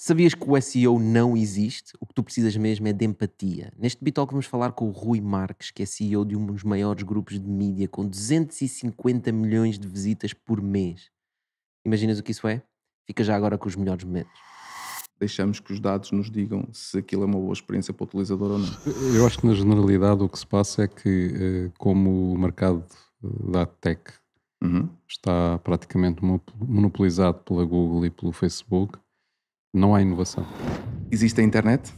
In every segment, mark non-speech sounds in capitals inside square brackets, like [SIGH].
Sabias que o SEO não existe? O que tu precisas mesmo é de empatia. Neste Bitalk vamos falar com o Rui Marques, que é CEO de um dos maiores grupos de mídia, com 250 milhões de visitas por mês. Imaginas o que isso é? Fica já agora com os melhores momentos deixamos que os dados nos digam se aquilo é uma boa experiência para o utilizador ou não. Eu acho que na generalidade o que se passa é que eh, como o mercado eh, da tech uhum. está praticamente monopolizado pela Google e pelo Facebook, não há inovação. Existe a internet,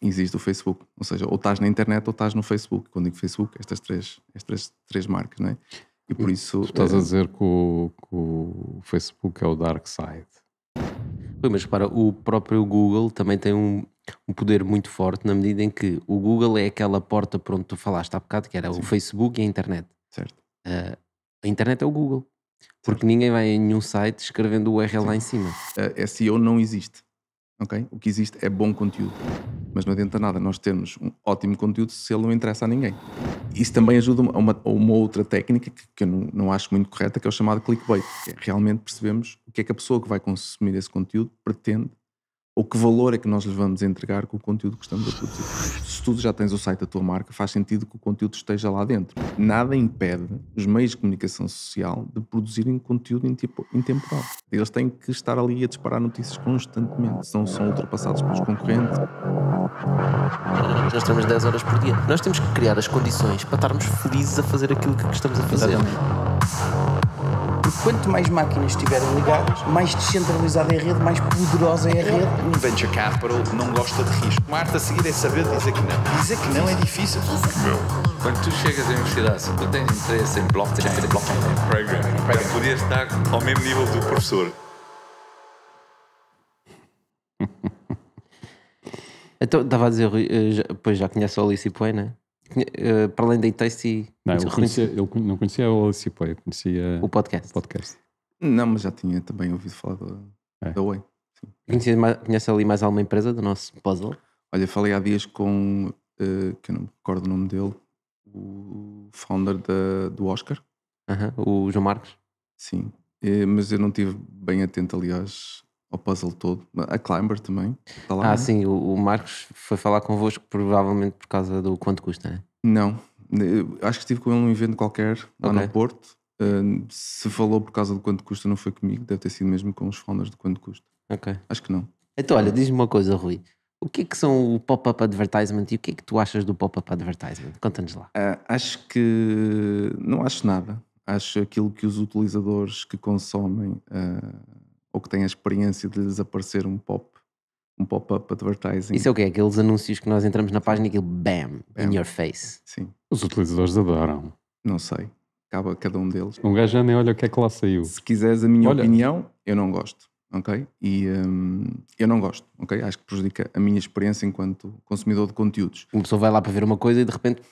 existe o Facebook. Ou seja, ou estás na internet ou estás no Facebook. Quando digo Facebook, estas três, estas três marcas, não é? E por isso. Tu estás é... a eh, dizer que o, que o, Facebook é o dark side. Pois, mas para o próprio Google também tem um, um, poder muito forte na medida em que o Google é aquela porta para onde tu falaste há bocado, que era Sim. o Facebook e a internet. Certo. Uh, a internet é o Google. Porque ninguém vai em nenhum site escrevendo o URL Sim. lá em cima. A SEO não existe. Okay? O que existe é bom conteúdo. Mas não adianta nada nós termos um ótimo conteúdo se ele não interessa a ninguém. Isso também ajuda a uma, uma outra técnica que, que eu não, não, acho muito correta, que é o chamado clickbait. É realmente percebemos o que é que a pessoa que vai consumir esse conteúdo pretende ou que valor é que nós lhe vamos entregar com o conteúdo que estamos a produzir. Se tu já tens o site da tua marca, faz sentido que o conteúdo esteja lá dentro. Nada impede os meios de comunicação social de produzirem conteúdo intemporal. Tipo, Eles têm que estar ali a disparar notícias constantemente, senão são ultrapassados pelos concorrentes. Nós temos 10 horas por dia. Nós temos que criar as condições para estarmos felizes a fazer aquilo que estamos a fazer. Exatamente. Quanto mais máquinas estiverem ligadas, mais descentralizada é a rede, mais poderosa é a rede. Um venture capital não gosta de risco. Marta, a seguir é saber dizer que não. Dizer que não é difícil. Não. Quando tu chegas à universidade, se tu tens interesse em blockchain, blockchain, blockchain programming, programming. podias estar ao mesmo nível do professor. [LAUGHS] Então, estava a dizer, Rui, eh, já, pois já conhece o Alice Play, não é? Eh, para além da Tasty? Não, conhecia, eu não conhecia o Cipay, conhecia o podcast. o podcast. Não, mas já tinha também ouvido falar da, é. da Way. Conheces, conhece ali mais alguma empresa do nosso puzzle? Olha, falei há dias com, uh, que eu não me recordo o nome dele, o founder da, do Oscar. Uh -huh, o João Marcos? Sim, eh, mas eu não estive bem atento, aliás, ao puzzle todo. A Climber também. Está lá, ah, né? sim, o, o Marcos foi falar convosco provavelmente por causa do quanto custa, né? Não, acho que estive com ele num evento qualquer lá okay. no Porto. Uh, se falou por causa do quanto custa, não foi comigo, deve ter sido mesmo com os founders do quanto custa. Ok. Acho que não. Então, olha, diz-me uma coisa, Rui. O que é que são o pop-up advertisement e o que é que tu achas do pop-up advertisement? Conta-nos lá. Uh, acho que não acho nada. Acho aquilo que os utilizadores que consomem ah, ou que tem a experiência de lhes aparecer um pop um pop-up advertising. Isso é o quê? Aqueles anúncios que nós entramos na página e aquilo bam, bam, in your face. Sim. Os utilizadores adoram. Não sei. Acaba cada um deles. Um gajo já nem olha o que é que lá saiu. Se quiseres a minha olha. opinião, eu não gosto. Ok? E hum, eu não gosto. Ok? Acho que prejudica a minha experiência enquanto consumidor de conteúdos. Uma pessoa vai lá para ver uma coisa e de repente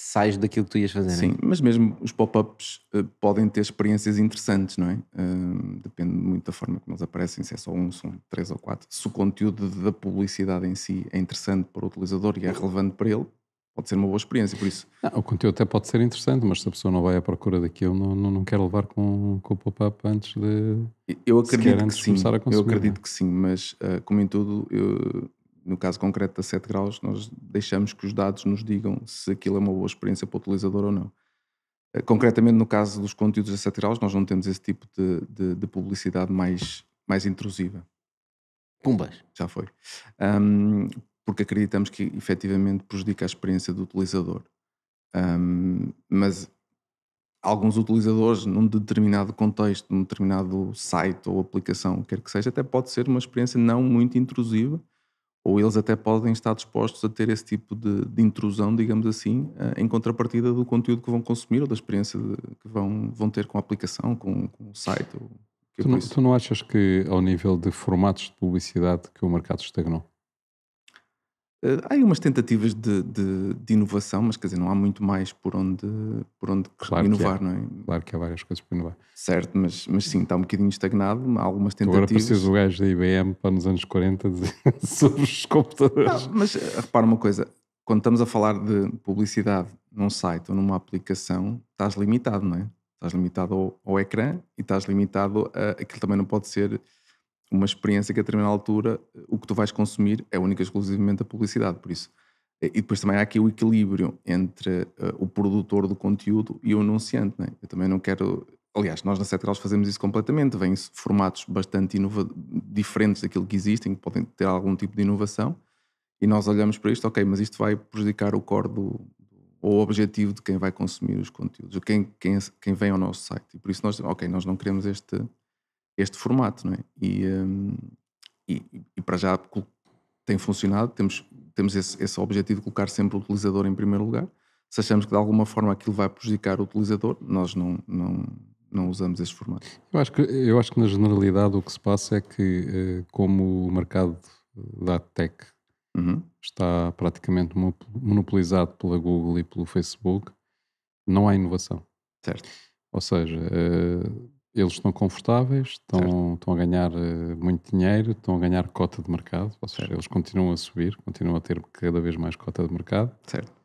sais daquilo que tu ias fazer. É? Sim, né? mas mesmo os pop-ups uh, podem ter experiências interessantes, não é? Uh, depende muito da forma como eles aparecem, se é só um, são três ou quatro. Se o conteúdo da publicidade em si é interessante para o utilizador e é relevante para ele, pode ser uma boa experiência, por isso. Não, ah, o conteúdo até pode ser interessante, mas se a pessoa não vai à procura daquilo, não, não, não quer levar com, com o pop-up antes de. Eu acredito que sim. Eu é? acredito que sim, mas uh, como em tudo, eu, no caso concreto da 7 graus, nós deixamos que os dados nos digam se aquilo é uma boa experiência para o utilizador ou não. Eh, concretamente, no caso dos conteúdos da 7 graus, nós não temos esse tipo de, de, de publicidade mais, mais intrusiva. Pumbas. Já foi. Um, porque acreditamos que efetivamente prejudica a experiência do utilizador. Um, mas alguns utilizadores, num determinado contexto, num determinado site ou aplicação, quer que seja, até pode ser uma experiência não muito intrusiva, ou eles até podem estar dispostos a ter esse tipo de, de intrusão, digamos assim, eh, em contrapartida do conteúdo que vão consumir ou da experiência de, que vão, vão ter com a aplicação, com, com o site. Ou, que tu, não, tu não achas que, ao nível de formatos de publicidade, que o mercado estagnou? Eh, há aí umas tentativas de, de, de, inovação, mas quer dizer, não há muito mais por onde, por onde claro inovar, é. não é? Claro que há várias coisas para inovar. Certo, mas, mas sim, está um bocadinho estagnado, há algumas tentativas. Agora preciso o gajo da IBM para nos anos 40 dizer [LAUGHS] sobre os computadores. Não, mas eh, repara uma coisa, quando estamos a falar de publicidade num site ou numa aplicação, estás limitado, não é? Estás limitado ao, ao ecrã e estás limitado a. Aquilo também não pode ser uma experiência que a determinada altura o que tu vais consumir é única e exclusivamente a publicidade, por isso. E depois também há aqui o equilíbrio entre uh, o produtor do conteúdo e o anunciante. Né? Eu também não quero. Aliás, nós na Sete Graus fazemos isso completamente. Vêm formatos bastante inova... diferentes daquilo que existem, que podem ter algum tipo de inovação. E nós olhamos para isto, ok, mas isto vai prejudicar o core do, ou o objetivo de quem vai consumir os conteúdos, ou quem, quem, quem vem ao nosso site. E por isso nós, ok, nós não queremos este, este formato, não é? E, um, e, e, para já tem funcionado, temos, temos esse, esse objetivo de colocar sempre o utilizador em primeiro lugar. Se achamos que de alguma forma aquilo vai prejudicar o utilizador, nós não, não, não usamos este formato. Eu acho, que, eu acho que na generalidade o que se passa é que, eh, como o mercado da tech uhum. está praticamente monopolizado pela Google e pelo Facebook, não há inovação. Certo. Ou seja, eh, eles estão confortáveis, estão, estão a ganhar eh, muito dinheiro, estão a ganhar cota de mercado, ou seja, certo. eles continuam a subir, continuam a ter cada vez mais cota de mercado. Certo.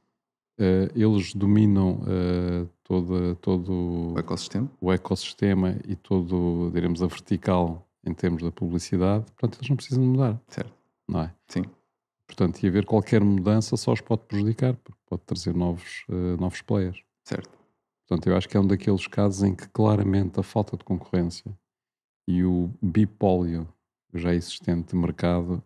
Uh, eles dominam uh, todo o ecossistema. o ecossistema e todo, diremos, a vertical em termos da publicidade, portanto, eles não precisam mudar. Certo. Não é? Sim. Portanto, e haver qualquer mudança só os pode prejudicar, porque pode trazer novos, uh, novos players. Certo. Portanto, eu acho que é um daqueles casos em que claramente a falta de concorrência e o bipólio já existente de mercado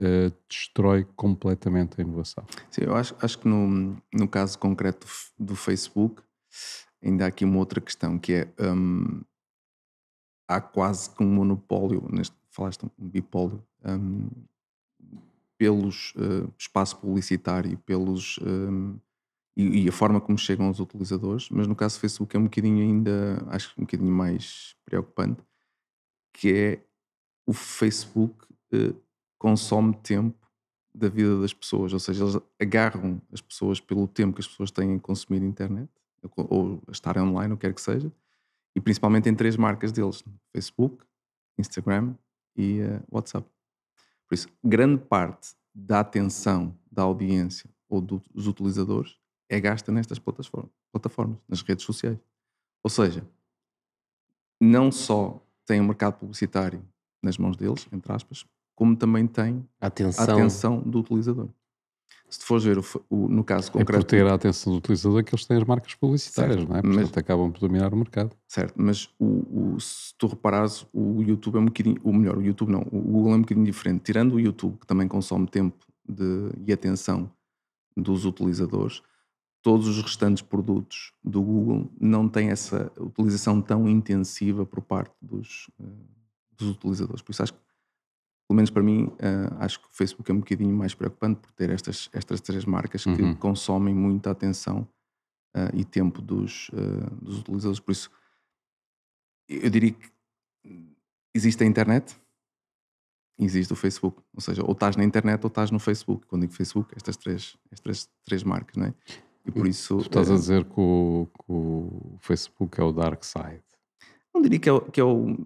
uh, destrói completamente a inovação. Sim, eu acho, acho que no, no caso concreto do, Facebook, ainda há aqui uma outra questão que é um, há quase que um monopólio, neste, falaste um bipólio, um, pelos uh, espaço publicitário, pelos um, e, e, a forma como chegam aos utilizadores, mas no caso do Facebook é um bocadinho ainda, acho que um bocadinho mais preocupante, que é o Facebook eh, consome tempo da vida das pessoas, ou seja, eles agarram as pessoas pelo tempo que as pessoas têm em consumir internet ou estar online, o que quer que seja, e principalmente em três marcas deles: Facebook, Instagram e uh, WhatsApp. Por isso, grande parte da atenção da audiência ou do, dos utilizadores é gasta nestas plataformas, plataformas, nas redes sociais. Ou seja, não só tem o mercado publicitário nas mãos deles, entre aspas, como também tem atenção. a atenção, do utilizador. Se tu fores ver, o, o, no caso concreto... É por ter a atenção do utilizador que eles têm as marcas publicitárias, certo, não é? Portanto, mas, acabam por dominar o mercado. Certo, mas o, se tu reparares, o YouTube é um bocadinho... Ou melhor, o YouTube não, o Google é um bocadinho diferente. Tirando o YouTube, que também consome tempo de, e atenção dos utilizadores, todos os restantes produtos do Google não têm essa utilização tão intensiva por parte dos, eh, dos utilizadores. Por isso acho que, pelo menos para mim, eh, acho que o Facebook é um bocadinho mais preocupante por ter estas, estas três marcas uhum. que consomem muita atenção eh, e tempo dos, dos, utilizadores. Por isso, eu diria que existe a internet, existe o Facebook. Ou seja, ou estás na internet ou estás no Facebook. Quando digo Facebook, estas três, estas três marcas, não é? E por isso. Tu estás a é. dizer que o, que o, Facebook é o dark side. Não diria que é, o, que é o.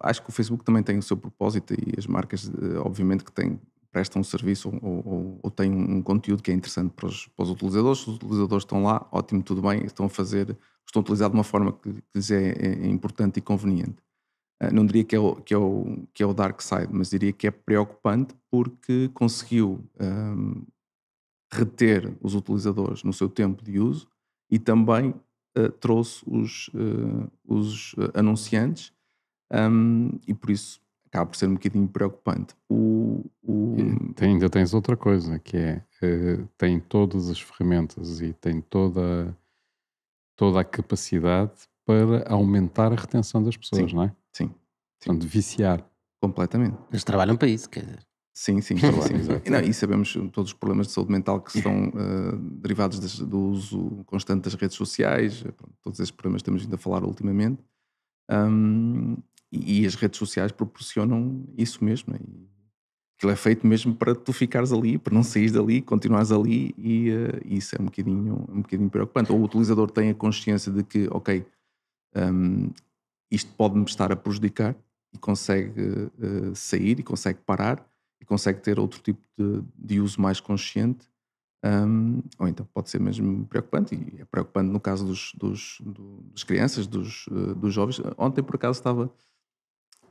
Acho que o Facebook também tem o seu propósito e as marcas, eh, obviamente, que têm, prestam um serviço ou, ou, ou têm um conteúdo que é interessante para os, para os utilizadores. Se os utilizadores estão lá, ótimo, tudo bem, estão a fazer, estão a utilizar de uma forma que, que lhes é, é, é importante e conveniente eh, não diria que é, o, que, é o, que é o dark side, mas diria que é preocupante porque conseguiu um, ehm, reter os utilizadores no seu tempo de uso e também uh, trouxe os, uh, os eh, anunciantes um, e por isso acaba por ser um bocadinho preocupante. O, o... Tem, ainda tens outra coisa que é uh, tem todas as ferramentas e tem toda, toda a capacidade para aumentar a retenção das pessoas, sim, não é? Sim. sim. de viciar. Completamente. Eles trabalham para isso, quer dizer. Sim, sim, sim, sim e, não, e sabemos eh, todos os problemas de saúde mental que são uh, derivados do uso constante das redes sociais, eh, pronto, todos esses problemas estamos ainda a falar ultimamente. Um, e, e, as redes sociais proporcionam isso mesmo. É? E aquilo é feito mesmo para tu ficares ali, para não sair dali, continuares ali, e uh, isso é um bocadinho, um bocadinho preocupante. Ou o utilizador tem a consciência de que, ok, um, isto pode-me estar a prejudicar e consegue uh, sair e consegue parar consegue ter outro tipo de, de uso mais consciente, um, ou então pode ser mesmo preocupante, e é preocupante no caso dos, dos, dos crianças, dos, eh, dos jovens. Ontem, por acaso, estava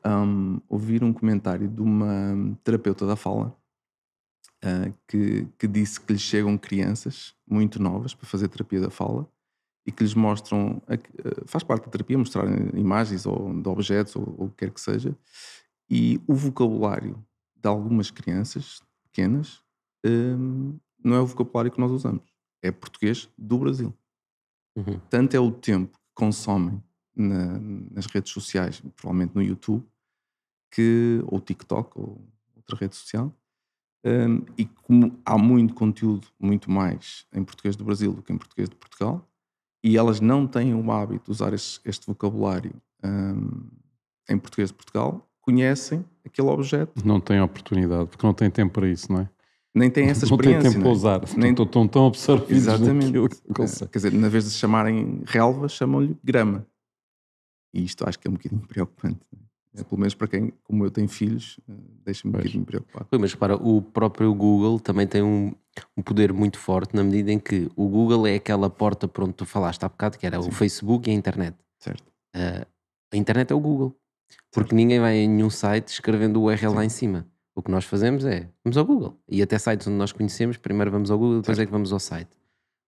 a um, ouvir um comentário de uma terapeuta da fala uh, que, que disse que lhe chegam crianças muito novas para fazer terapia da fala e que lhes mostram, eh, faz parte da terapia mostrar imagens ou de objetos ou, ou o que quer que seja, e o vocabulário de algumas crianças pequenas um, não é o vocabulário que nós usamos. É português do Brasil. Uhum. Tanto é o tempo que consomem na, nas redes sociais, provavelmente no YouTube, que, ou TikTok, ou outra rede social, um, e como há muito conteúdo, muito mais em português do Brasil do que em português de Portugal, e elas não têm o hábito de usar este, este vocabulário um, em português de Portugal, conhecem aquele objeto. Não têm oportunidade, porque não têm tempo para isso, não é? Nem têm [LAUGHS] essa experiência. Não têm tempo é? para usar. Nem... Estão tão, tão absorvidos Exatamente. naquilo é, Quer dizer, na vez de chamarem relva, chamam-lhe grama. E isto acho que é um bocadinho [LAUGHS] preocupante. É? é, pelo menos para quem, como eu, tem filhos, eh, deixa-me um bocadinho preocupado. Mas para o próprio Google também tem um, um, poder muito forte na medida em que o Google é aquela porta para onde tu falaste há bocado, que era Sim. o Facebook e a internet. Certo. Uh, a internet é o Google. Porque ninguém vai em nenhum site escrevendo o URL lá em cima. O que nós fazemos é, vamos ao Google. E até sites onde nós conhecemos, primeiro vamos ao Google, depois é certo. é que vamos ao site.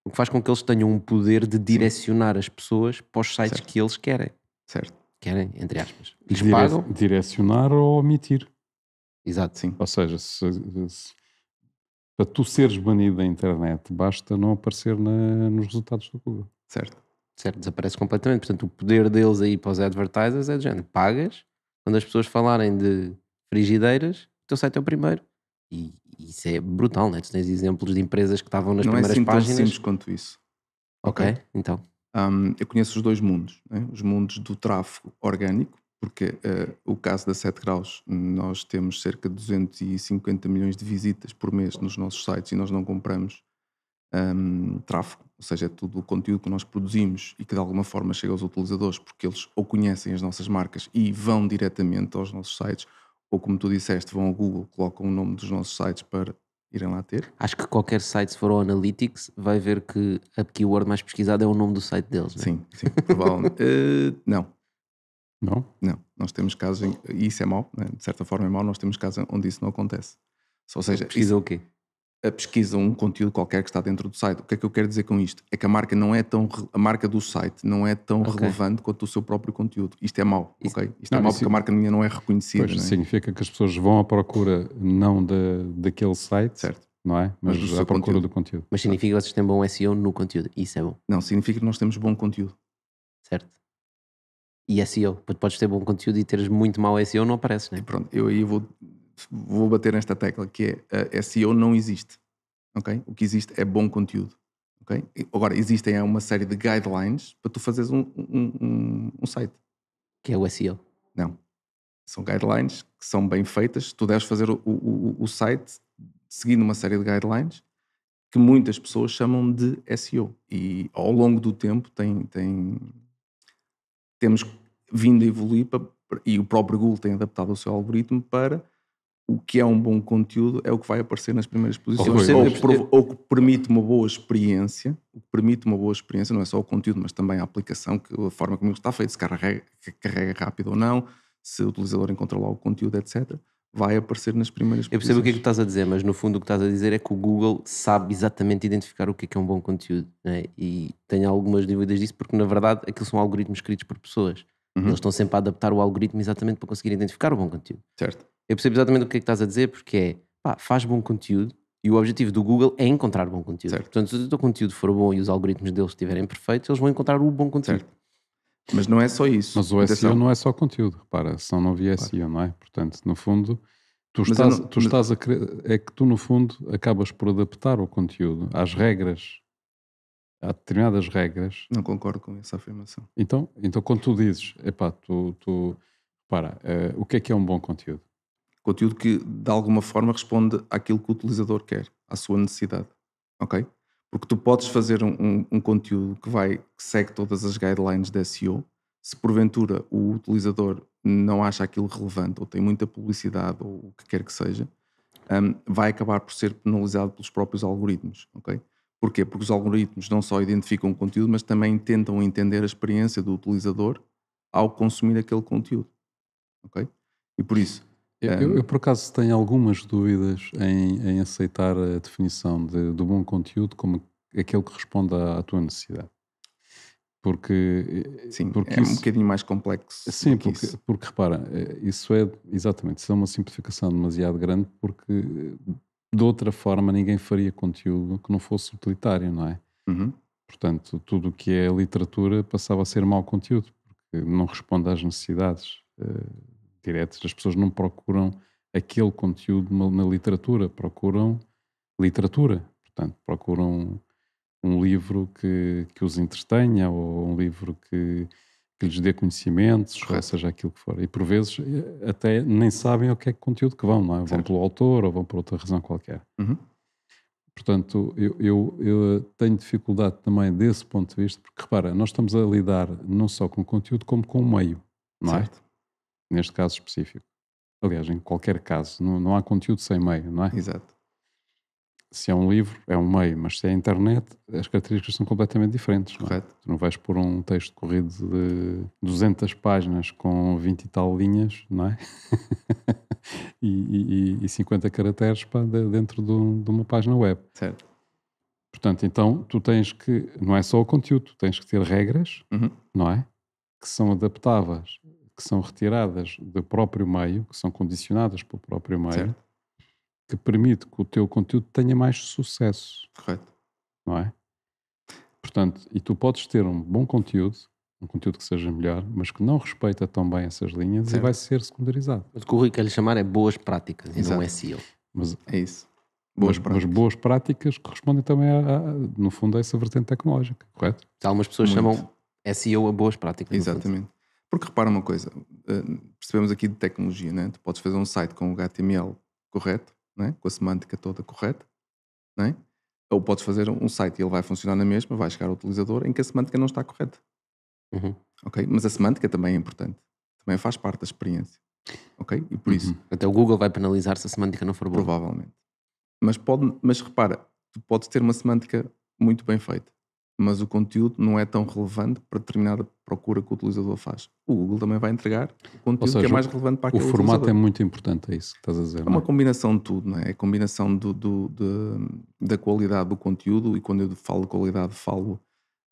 O que faz com que eles tenham um poder de hum. direcionar as pessoas para os sites certo. que eles querem. Certo. Querem, entre aspas. Eles Dire pagam. Direcionar ou omitir. Exato. Sim. Ou seja, se, se, para tu seres banido da internet, basta não aparecer na, nos resultados do Google. Certo certo, desaparece completamente. Portanto, o poder deles aí para os advertisers é de género. Pagas, quando as pessoas falarem de frigideiras, o teu site é o primeiro. E isso é brutal, né? Tu tens exemplos de empresas que estavam nas não é primeiras é assim páginas. Não é simples quanto isso. Ok, okay. então. Um, eu conheço os dois mundos. Né? Os mundos do tráfego orgânico, porque uh, o caso da 7 graus, nós temos cerca de 250 milhões de visitas por mês nos nossos sites e nós não compramos um, tráfego. Ou seja, é tudo o conteúdo que nós produzimos e que de alguma forma chega aos utilizadores, porque eles ou conhecem as nossas marcas e vão diretamente aos nossos sites, ou como tu disseste, vão ao Google, colocam o nome dos nossos sites para irem lá ter. Acho que qualquer site, se for ao Analytics, vai ver que a keyword mais pesquisada é o nome do site deles. Não é? Sim, sim, provavelmente. uh, [LAUGHS] não. Não? Não. Nós temos casos, em, e isso é mau, né? de certa forma é mau, nós temos casos onde isso não acontece. Ou seja, Precisa isso, o quê? a pesquisa um conteúdo qualquer que está dentro do site. O que é que eu quero dizer com isto? É que a marca não é tão a marca do site não é tão okay. relevante quanto o seu próprio conteúdo. Isto é mau, isso, ok? Isto não, é mau porque a marca minha não é reconhecida. Pois, não é? Significa que as pessoas vão à procura não da, daquele site, certo? Não é? Mas, mas à procura conteúdo. do conteúdo. Mas tá. significa que vocês têm bom SEO no conteúdo. Isso é bom. Não, significa que nós temos bom conteúdo. Certo e SEO. Podes ter bom conteúdo e teres muito mau SEO, não aparece, né? E pronto, eu aí vou vou bater nesta tecla, que é, eh, é SEO não existe. Okay? O que existe é bom conteúdo. Okay? Agora, existem é uma série de guidelines para tu fazeres um, um, um, um site. Que é o SEO? Não. São guidelines que são bem feitas. Tu deves fazer o, o, o site seguindo uma série de guidelines que muitas pessoas chamam de SEO. E ao longo do tempo tem, tem, temos vindo a evoluir para, e o próprio Google tem adaptado o seu algoritmo para o que é um bom conteúdo é o que vai aparecer nas primeiras posições. Ou, ou, ou que permite uma boa experiência, o que permite uma boa experiência, não é só o conteúdo, mas também a aplicação, a forma como ele está feito, se carrega, carrega rápido ou não, se o utilizador encontra logo o conteúdo, etc vai aparecer nas primeiras Eu percebo posições. o que é que estás a dizer, mas no fundo o que estás a dizer é que o Google sabe exatamente identificar o que é que é um bom conteúdo. Né? E tenho algumas dúvidas disso, porque na verdade aqueles são algoritmos escritos por pessoas. Uhum. Eles estão sempre a adaptar o algoritmo exatamente para conseguir identificar o bom conteúdo. Certo. Eu percebo exatamente o que é que estás a dizer, porque é pá, faz bom conteúdo e o objetivo do Google é encontrar bom conteúdo. Certo. Portanto, se o teu conteúdo for bom e os algoritmos deles estiverem perfeitos, eles vão encontrar o bom conteúdo. Certo. Mas não é só isso. Mas o Atenção. SEO não é só conteúdo, repara, senão não havia claro. SEO, não é? Portanto, no fundo, tu estás, não, tu estás mas... a querer, é que tu, no fundo, acabas por adaptar o conteúdo às regras. Há determinadas regras. Não concordo com essa afirmação. Então, então quando tu dizes, epá, tu, tu para, uh, eh, o que é que é um bom conteúdo? Conteúdo que, de alguma forma, responde àquilo que o utilizador quer, à sua necessidade. Ok? Porque tu podes fazer um, um, um conteúdo que vai que segue todas as guidelines da SEO, se porventura o utilizador não acha aquilo relevante ou tem muita publicidade ou o que quer que seja, um, vai acabar por ser penalizado pelos próprios algoritmos, ok? Porquê? Porque os algoritmos não só identificam o conteúdo, mas também tentam entender a experiência do utilizador ao consumir aquele conteúdo, ok? E por isso, é. Eu, eu, por acaso, tenho algumas dúvidas em, em aceitar a definição de, do bom conteúdo como aquele que responde à, à tua necessidade. Porque, eh, sim, porque é isso, um bocadinho mais complexo. Sim, porque, isso. porque repara, eh, isso é exatamente isso é uma simplificação demasiado grande, porque eh, de outra forma ninguém faria conteúdo que não fosse utilitário, não é? Uhum. Portanto, tudo o que é literatura passava a ser mau conteúdo, porque não responde às necessidades diretos, as pessoas não procuram aquele conteúdo na literatura, procuram literatura, portanto, procuram um livro que, que os entretenha ou um livro que, que lhes dê conhecimentos, Correto. seja aquilo que for. E por vezes eh, até nem sabem o que é que conteúdo que vão, não é? Vão certo. pelo autor ou vão por outra razão qualquer. Uhum. Portanto, eu, eu, eu, tenho dificuldade também desse ponto de vista, porque repara, nós estamos a lidar não só com conteúdo, como com o meio, não é? certo. é? neste caso específico. Aliás, em qualquer caso, não, não há conteúdo sem meio, não é? Exato. Se é um livro, é um meio, mas se é a internet, as características são completamente diferentes. Correto. Não é? Tu não vais pôr um texto corrido de 200 páginas com 20 e tal linhas, não é? [LAUGHS] e, e, e, 50 caracteres para dentro de, de uma página web. Certo. Portanto, então tu tens que, não é só o conteúdo, tu tens que ter regras, uhum. não é? Que são adaptáveis que são retiradas do próprio meio, que são condicionadas pelo próprio meio, certo. que permite que o teu conteúdo tenha mais sucesso. Correto. Não é? Portanto, e tu podes ter um bom conteúdo, um conteúdo que seja melhor, mas que não respeita tão bem essas linhas certo. e vai ser secundarizado. Mas o que o Rui quer lhe chamar é boas práticas Exato. e não é SEO. Mas, é isso. Boas mas, práticas. mas boas práticas que também, a, a, no fundo, a essa vertente tecnológica, correto? Algumas pessoas Muito. chamam SEO a boas práticas. Exatamente. Porque repara uma coisa, eh, percebemos aqui de tecnologia, né? tu podes fazer um site com o HTML correto, né? com a semântica toda correta, né? ou podes fazer um site e ele vai funcionar na mesma, vai chegar ao utilizador em que a semântica não está correta. Uhum. Okay? Mas a semântica também é importante, também faz parte da experiência. Okay? E por uhum. isso. Até o Google vai penalizar se a semântica não for boa. Provavelmente. Mas, pode, mas repara, tu podes ter uma semântica muito bem feita mas o conteúdo não é tão relevante para determinada procura que o utilizador faz. O Google também vai entregar o conteúdo seja, que é mais relevante para aquele O formato utilizador. é muito importante, é isso que estás a dizer. É uma é? combinação de tudo, não é? É a combinação do, do, da qualidade do conteúdo, e quando eu falo de qualidade, falo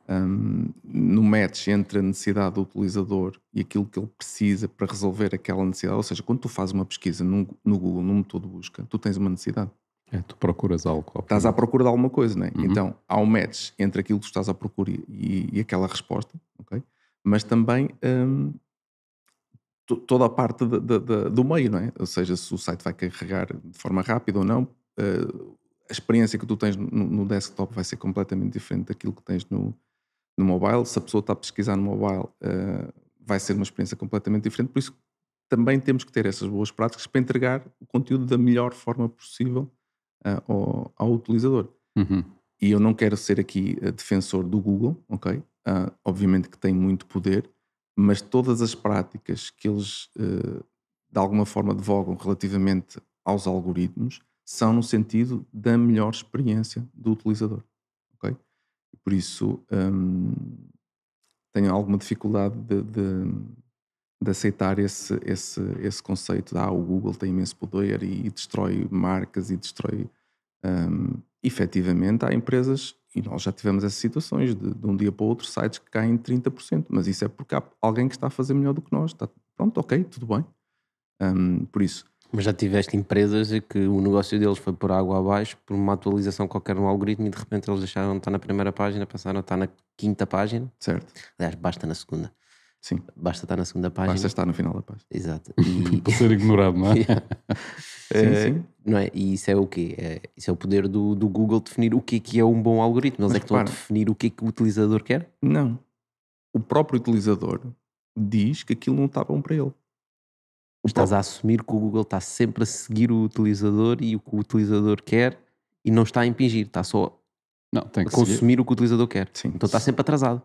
um, no match entre a necessidade do utilizador e aquilo que ele precisa para resolver aquela necessidade. Ou seja, quando tu fazes uma pesquisa no, no Google, num motor de busca, tu tens uma necessidade. É, tu procuras algo. Estás à procura de alguma coisa, não é? Uhum. Então, há um match entre aquilo que estás à procura e, e aquela resposta, ok? Mas também hum, toda a parte de, de, de, do meio, não é? Ou seja, se o site vai carregar de forma rápida ou não, uh, a experiência que tu tens no, no, desktop vai ser completamente diferente daquilo que tens no, no mobile. Se a pessoa está a pesquisar no mobile, uh, vai ser uma experiência completamente diferente. Por isso, também temos que ter essas boas práticas para entregar o conteúdo da melhor forma possível uh, ao, ao, utilizador. Uhum. E eu não quero ser aqui eh, defensor do Google, ok? Uh, obviamente que tem muito poder, mas todas as práticas que eles uh, de alguma forma advogam relativamente aos algoritmos são no sentido da melhor experiência do utilizador, ok? Por isso um, tenho alguma dificuldade de, de de aceitar esse, esse, esse conceito de ah, o Google tem imenso poder e, e destrói marcas e destrói. Um, efetivamente, há empresas, e nós já tivemos essas situações, de, de um dia para o outro sites que caem 30%, mas isso é porque há alguém que está a fazer melhor do que nós. Está, pronto, ok, tudo bem. Um, por isso. Mas já tiveste empresas que o negócio deles foi por água abaixo por uma atualização qualquer no algoritmo e de repente eles deixaram de estar na primeira página, passaram a estar na quinta página. Certo. Aliás, basta na segunda. Sim. Basta estar na segunda página. Basta estar no final da página. Exato. [LAUGHS] E... Para ser ignorado, não é? [LAUGHS] é... Sim, sim. É. Não é? E isso é o quê? É... Isso é o poder do, do Google definir o que é que é um bom algoritmo. Eles Mas é que repara, estão a definir o que é que o utilizador quer? Não. O próprio utilizador diz que aquilo não está bom para ele. O Estás próprio... a assumir que o Google está sempre a seguir o utilizador e o que o utilizador quer e não está a impingir, está só não, a consumir seguir. o que o utilizador quer. Sim. Então está sempre atrasado.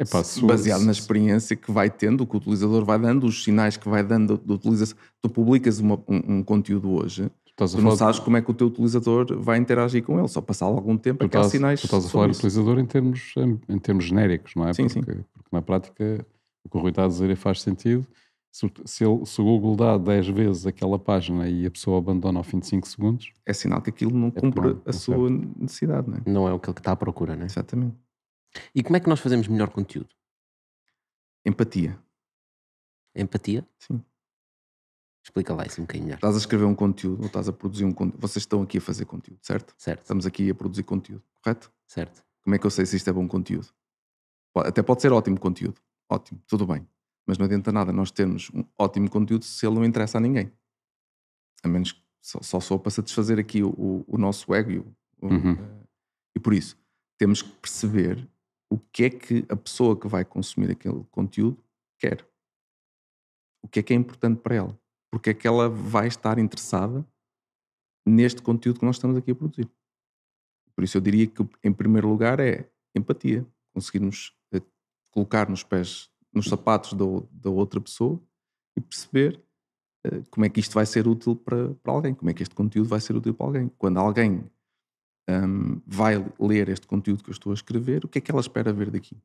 É baseado na experiência que vai tendo, que o utilizador vai dando, os sinais que vai dando de utilização. Tu publicas uma, um, um, conteúdo hoje, tu, tu não sabes de... como é que o teu utilizador vai interagir com ele, só passar algum tempo aqueles é sinais. Tu estás a falar do utilizador em termos, em termos genéricos, não é? Sim, porque, sim. porque na prática o que o Rui está a dizer faz sentido. Se, se, ele, se, o Google dá 10 vezes aquela página e a pessoa abandona ao fim de 5 segundos, é sinal que aquilo não é cumpre não, não a certo. sua necessidade, não é? Não é o que ele está à procura, não é? Exatamente. E como é que nós fazemos melhor conteúdo? Empatia. Empatia? Sim. Explica lá isso um bocadinho melhor. Estás a escrever um conteúdo ou estás a produzir um conteúdo. Vocês estão aqui a fazer conteúdo, certo? Certo. Estamos aqui a produzir conteúdo, correto? Certo. Como é que eu sei se isto é bom conteúdo? Até pode ser ótimo conteúdo. Ótimo, tudo bem. Mas não adianta nada nós termos um ótimo conteúdo se ele não interessa a ninguém. A menos que só, só sou para satisfazer aqui o, o, o nosso ego e, o, uhum. uh, e por isso temos que perceber o que é que a pessoa que vai consumir aquele conteúdo quer. O que é que é importante para ela. Porque é que ela vai estar interessada neste conteúdo que nós estamos aqui a produzir. Por isso eu diria que, em primeiro lugar, é empatia. Conseguirmos eh, colocar nos pés, nos sapatos da, da outra pessoa e perceber eh, como é que isto vai ser útil para, para alguém, como é que este conteúdo vai ser útil para alguém. Quando alguém um, vai ler este conteúdo que eu estou a escrever, o que é que ela espera ver daqui?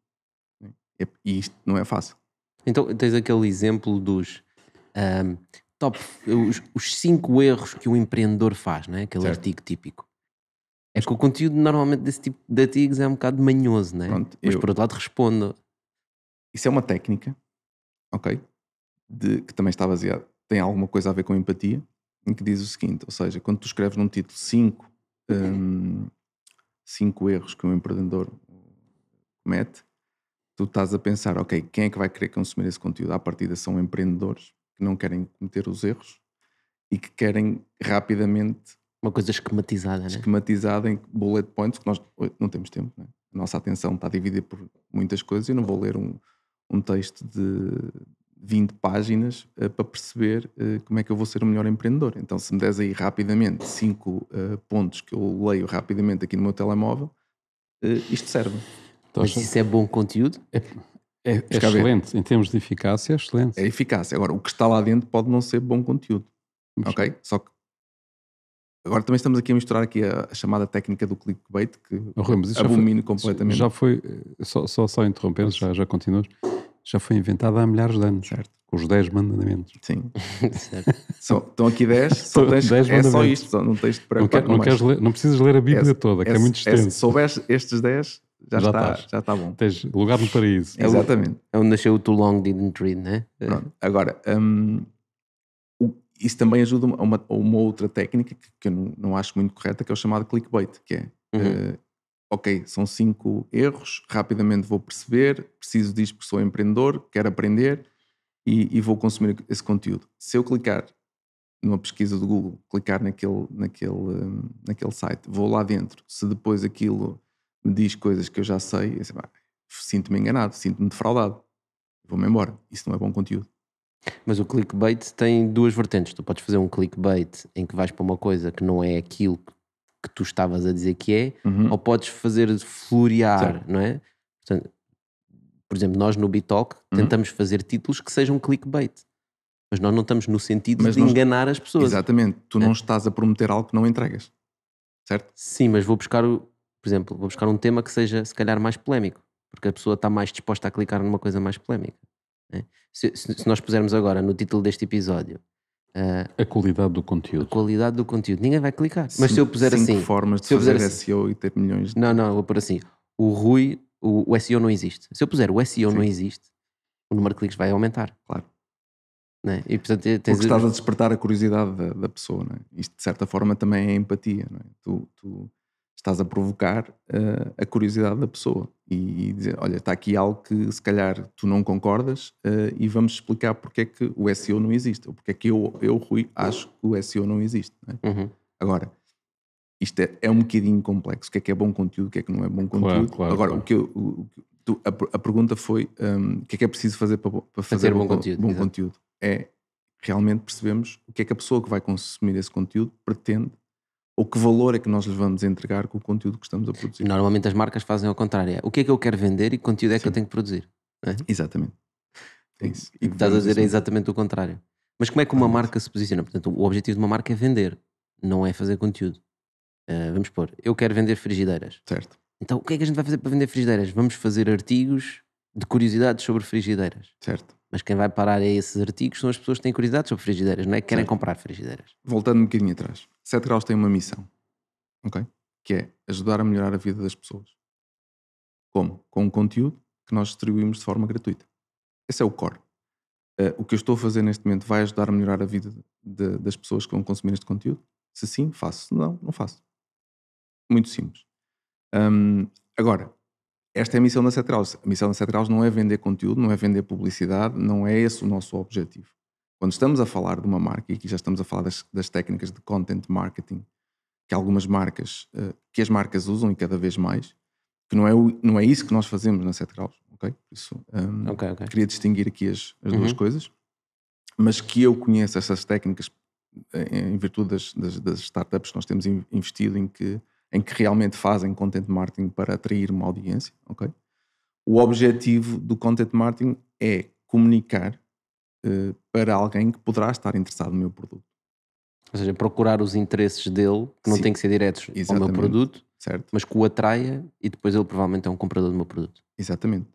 É, e isto não é fácil. Então tens aquele exemplo dos um, top, os, os, cinco erros que o empreendedor faz, não é? Aquele certo. artigo típico. É que o conteúdo normalmente desse tipo de artigos é um bocado manhoso, não é? Pronto, Mas eu... por outro lado respondo. Isso é uma técnica, ok? De, que também está baseada, tem alguma coisa a ver com empatia, em que diz o seguinte, ou seja, quando tu escreves num título 5 um, uhum. cinco erros que um empreendedor comete, tu estás a pensar, ok, quem é que vai querer consumir esse conteúdo? À partida são empreendedores que não querem cometer os erros e que querem rapidamente... Uma coisa esquematizada, né? Esquematizada em bullet points, que nós não temos tempo, né? A nossa atenção está dividida por muitas coisas. Eu não vou ler um, um texto de 20 páginas uh, para perceber uh, como é que eu vou ser o melhor empreendedor. Então, se me des aí rapidamente cinco uh, pontos que eu leio rapidamente aqui no meu telemóvel, isto serve. Então, mas isso é bom conteúdo? É, é, é excelente. Em termos de eficácia, é excelente. É eficácia. Agora, o que está lá dentro pode não ser bom conteúdo. Mas... Ok? Só que Agora também estamos aqui a misturar aqui a, a chamada técnica do clickbait, que oh, abomino já foi, completamente. Já foi, só, só, só interrompendo, já, já continuas já foi inventada há milhares de anos. Certo. Com os 10 mandamentos. Sim. [LAUGHS] certo. Só, estão aqui 10, [LAUGHS] só tens, 10 é só isto, só, não tens de preocupar não, quer, não, ler, não precisas ler a Bíblia é, toda, que é, é muito extenso. É, se souberes estes 10, já, já, está, estás. já está bom. Tens lugar no paraíso. É Exatamente. É onde nasceu o Too Long Didn't Read, é? Pronto. Agora, hum, isso também ajuda a uma, uma outra técnica que, que, eu não, não acho muito correta, que é o chamado clickbait, que é uhum. uh, ok, são cinco erros, rapidamente vou perceber, preciso disso porque sou empreendedor, quero aprender e, e, vou consumir esse conteúdo. Se eu clicar numa pesquisa do Google, clicar naquele, naquele, hum, naquele site, vou lá dentro, se depois aquilo me diz coisas que eu já sei, sinto-me enganado, sinto-me defraudado, vou-me embora, isso não é bom conteúdo. Mas o clickbait tem duas vertentes. Tu podes fazer um clickbait em que vais para uma coisa que não é aquilo que que tu estavas a dizer que é, uhum. ou podes fazer florear, certo. não é? Portanto, por exemplo, nós no Bitalk uhum. tentamos fazer títulos que sejam clickbait. Mas nós não estamos no sentido mas de nós... enganar as pessoas. Exatamente. Tu é. não estás a prometer algo que não entregas. Certo? Sim, mas vou buscar, o... por exemplo, vou buscar um tema que seja se calhar mais polémico. Porque a pessoa está mais disposta a clicar numa coisa mais polémica. É? Se, se, se, nós pusermos agora no título deste episódio Uh, a qualidade do conteúdo. A qualidade do conteúdo. Ninguém vai clicar. Mas Sim, se eu puser assim. formas de se eu fazer assim, SEO e ter milhões. De... Não, não, vou pôr assim. O Rui, o, o SEO não existe. Se eu puser o SEO Sim. não existe, o número de cliques vai aumentar. Claro. É? E, portanto, tens... Porque estás a despertar a curiosidade da, da pessoa, é? Isto, de certa forma, também é empatia, é? Tu, tu estás a provocar uh, a curiosidade da pessoa e, e, dizer, olha, está aqui algo que se calhar tu não concordas uh, e vamos explicar porque é que o SEO não existe, ou porque é que eu, eu Rui, acho que o SEO não existe. Não é? uhum. Agora, isto é, é, um bocadinho complexo, o que é que é bom conteúdo, o que é que não é bom conteúdo. Claro, claro, Agora, claro. o que eu... O, tu, a, a, pergunta foi um, o que é que é preciso fazer para, para fazer, fazer bom, bom, conteúdo, bom conteúdo. É realmente percebemos o que é que a pessoa que vai consumir esse conteúdo pretende ou que valor é que nós lhe vamos entregar com o conteúdo que estamos a produzir. Normalmente as marcas fazem ao contrário. É, o que é que eu quero vender e que conteúdo é Sim. que eu tenho que produzir? É? Exatamente. É isso. E o que estás a dizer é exatamente o contrário. Mas como é que uma marca se posiciona? Portanto, o objetivo de uma marca é vender, não é fazer conteúdo. Uh, vamos pôr, eu quero vender frigideiras. Certo. Então, o que é que a gente vai fazer para vender frigideiras? Vamos fazer artigos de curiosidades sobre frigideiras. Certo. Mas quem vai parar a é esses artigos são as pessoas que têm curiosidade sobre frigideiras, não é? Que querem comprar frigideiras. Voltando um bocadinho atrás, 7 Graus tem uma missão, ok? Que é ajudar a melhorar a vida das pessoas. Como? Com o conteúdo que nós distribuímos de forma gratuita. Esse é o core. Uh, o que eu estou a fazer neste momento vai ajudar a melhorar a vida de, das pessoas que vão consumir este conteúdo? Se sim, faço. Se não, não faço. Muito simples. Um, agora, esta é a missão da Setraus. A missão da Setraus não é vender conteúdo, não é vender publicidade, não é esse o nosso objetivo. Quando estamos a falar de uma marca, e aqui já estamos a falar das, das técnicas de content marketing, que algumas marcas, eh, que as marcas usam e cada vez mais, que não é, o, não é isso que nós fazemos na Sete Graus, ok? Isso, um, okay, okay. queria distinguir aqui as, as uhum. duas coisas, mas que eu conheço essas técnicas eh, em virtude das, das, das startups que nós temos investido, em que em que realmente fazem content marketing para atrair uma audiência, ok? O objetivo do content marketing é comunicar uh, para alguém que poderá estar interessado no meu produto. Ou seja, procurar os interesses dele, que não Sim, tem que ser diretos ao meu produto, certo. mas que o atraia e depois ele provavelmente é um comprador do meu produto. Exatamente.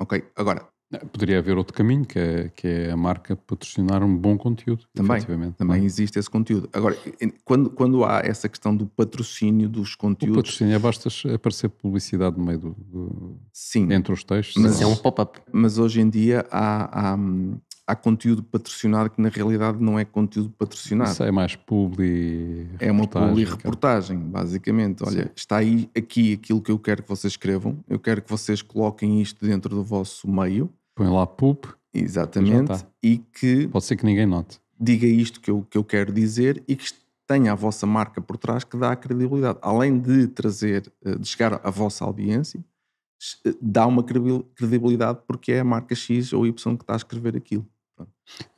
Ok, agora, Poderia haver outro caminho, que é, que é a marca patrocinar um bom conteúdo. Também, também é? existe esse conteúdo. Agora, quando, quando há essa questão do patrocínio dos conteúdos... O patrocínio é basta aparecer publicidade no meio do... do Sim. Entre os textos. Mas é? é um pop-up. Mas hoje em dia há, há, hum, há, conteúdo patrocinado que na realidade não é conteúdo patrocinado. Isso é mais publi... É uma publi-reportagem, basicamente. Olha, Sim. está aí, aqui, aquilo que eu quero que vocês escrevam. Eu quero que vocês coloquem isto dentro do vosso meio Põe lá poop. Exatamente. E que. Pode ser que ninguém note. Diga isto que eu, que eu quero dizer e que tenha a vossa marca por trás que dá a credibilidade. Além de trazer, eh, de chegar à vossa audiência, eh, dá uma credibilidade porque é a marca X ou Y que está a escrever aquilo.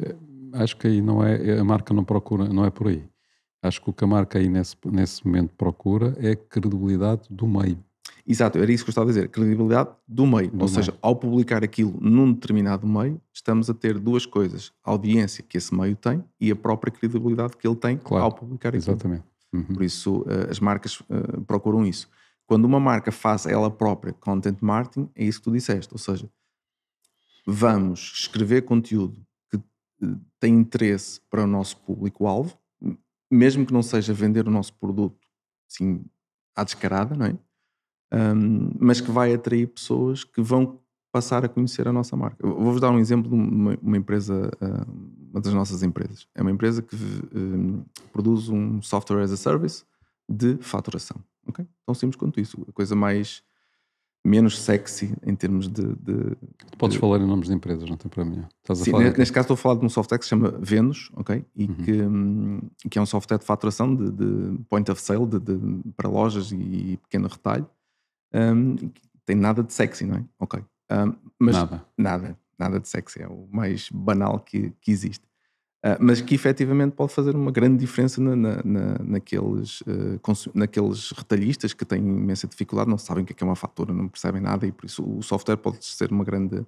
Eh, acho que aí não é, é, a marca não procura, não é por aí. Acho que o que a marca aí nesse, nesse momento procura é credibilidade do meio. Exato, era isso que eu estava a dizer. Credibilidade do meio. Do Ou meio. seja, ao publicar aquilo num determinado meio, estamos a ter duas coisas: a audiência que esse meio tem e a própria credibilidade que ele tem claro. ao publicar aquilo. Exatamente. Uhum. Por isso, eh, as marcas eh, procuram isso. Quando uma marca faz ela própria content marketing, é isso que tu disseste. Ou seja, vamos escrever conteúdo que eh, tem interesse para o nosso público-alvo, mesmo que não seja vender o nosso produto assim à descarada, não é? um, mas que vai atrair pessoas que vão passar a conhecer a nossa marca. Vou-vos dar um exemplo de uma, uma, empresa, uma das nossas empresas. É uma empresa que um, produz um software as a service de faturação. Okay? Tão simples quanto isso. A coisa mais menos sexy em termos de. de Podes de... falar em nomes de empresas, não tem para mim. Estás Sim, neste aqui. caso estou a falar de um software que se chama Venus, ok? E uhum. que, hum, que é um software de faturação de, de point of sale de, para lojas e pequeno retalho. Um, tem nada de sexy, não é? Ok. Um, mas nada. nada. Nada de sexy. É o mais banal que, que existe. Uh, mas que efetivamente pode fazer uma grande diferença na, na, na naqueles, uh, naqueles retalhistas que têm imensa dificuldade, não sabem o é que é, uma fatura, não percebem nada e por isso o software pode ser uma grande,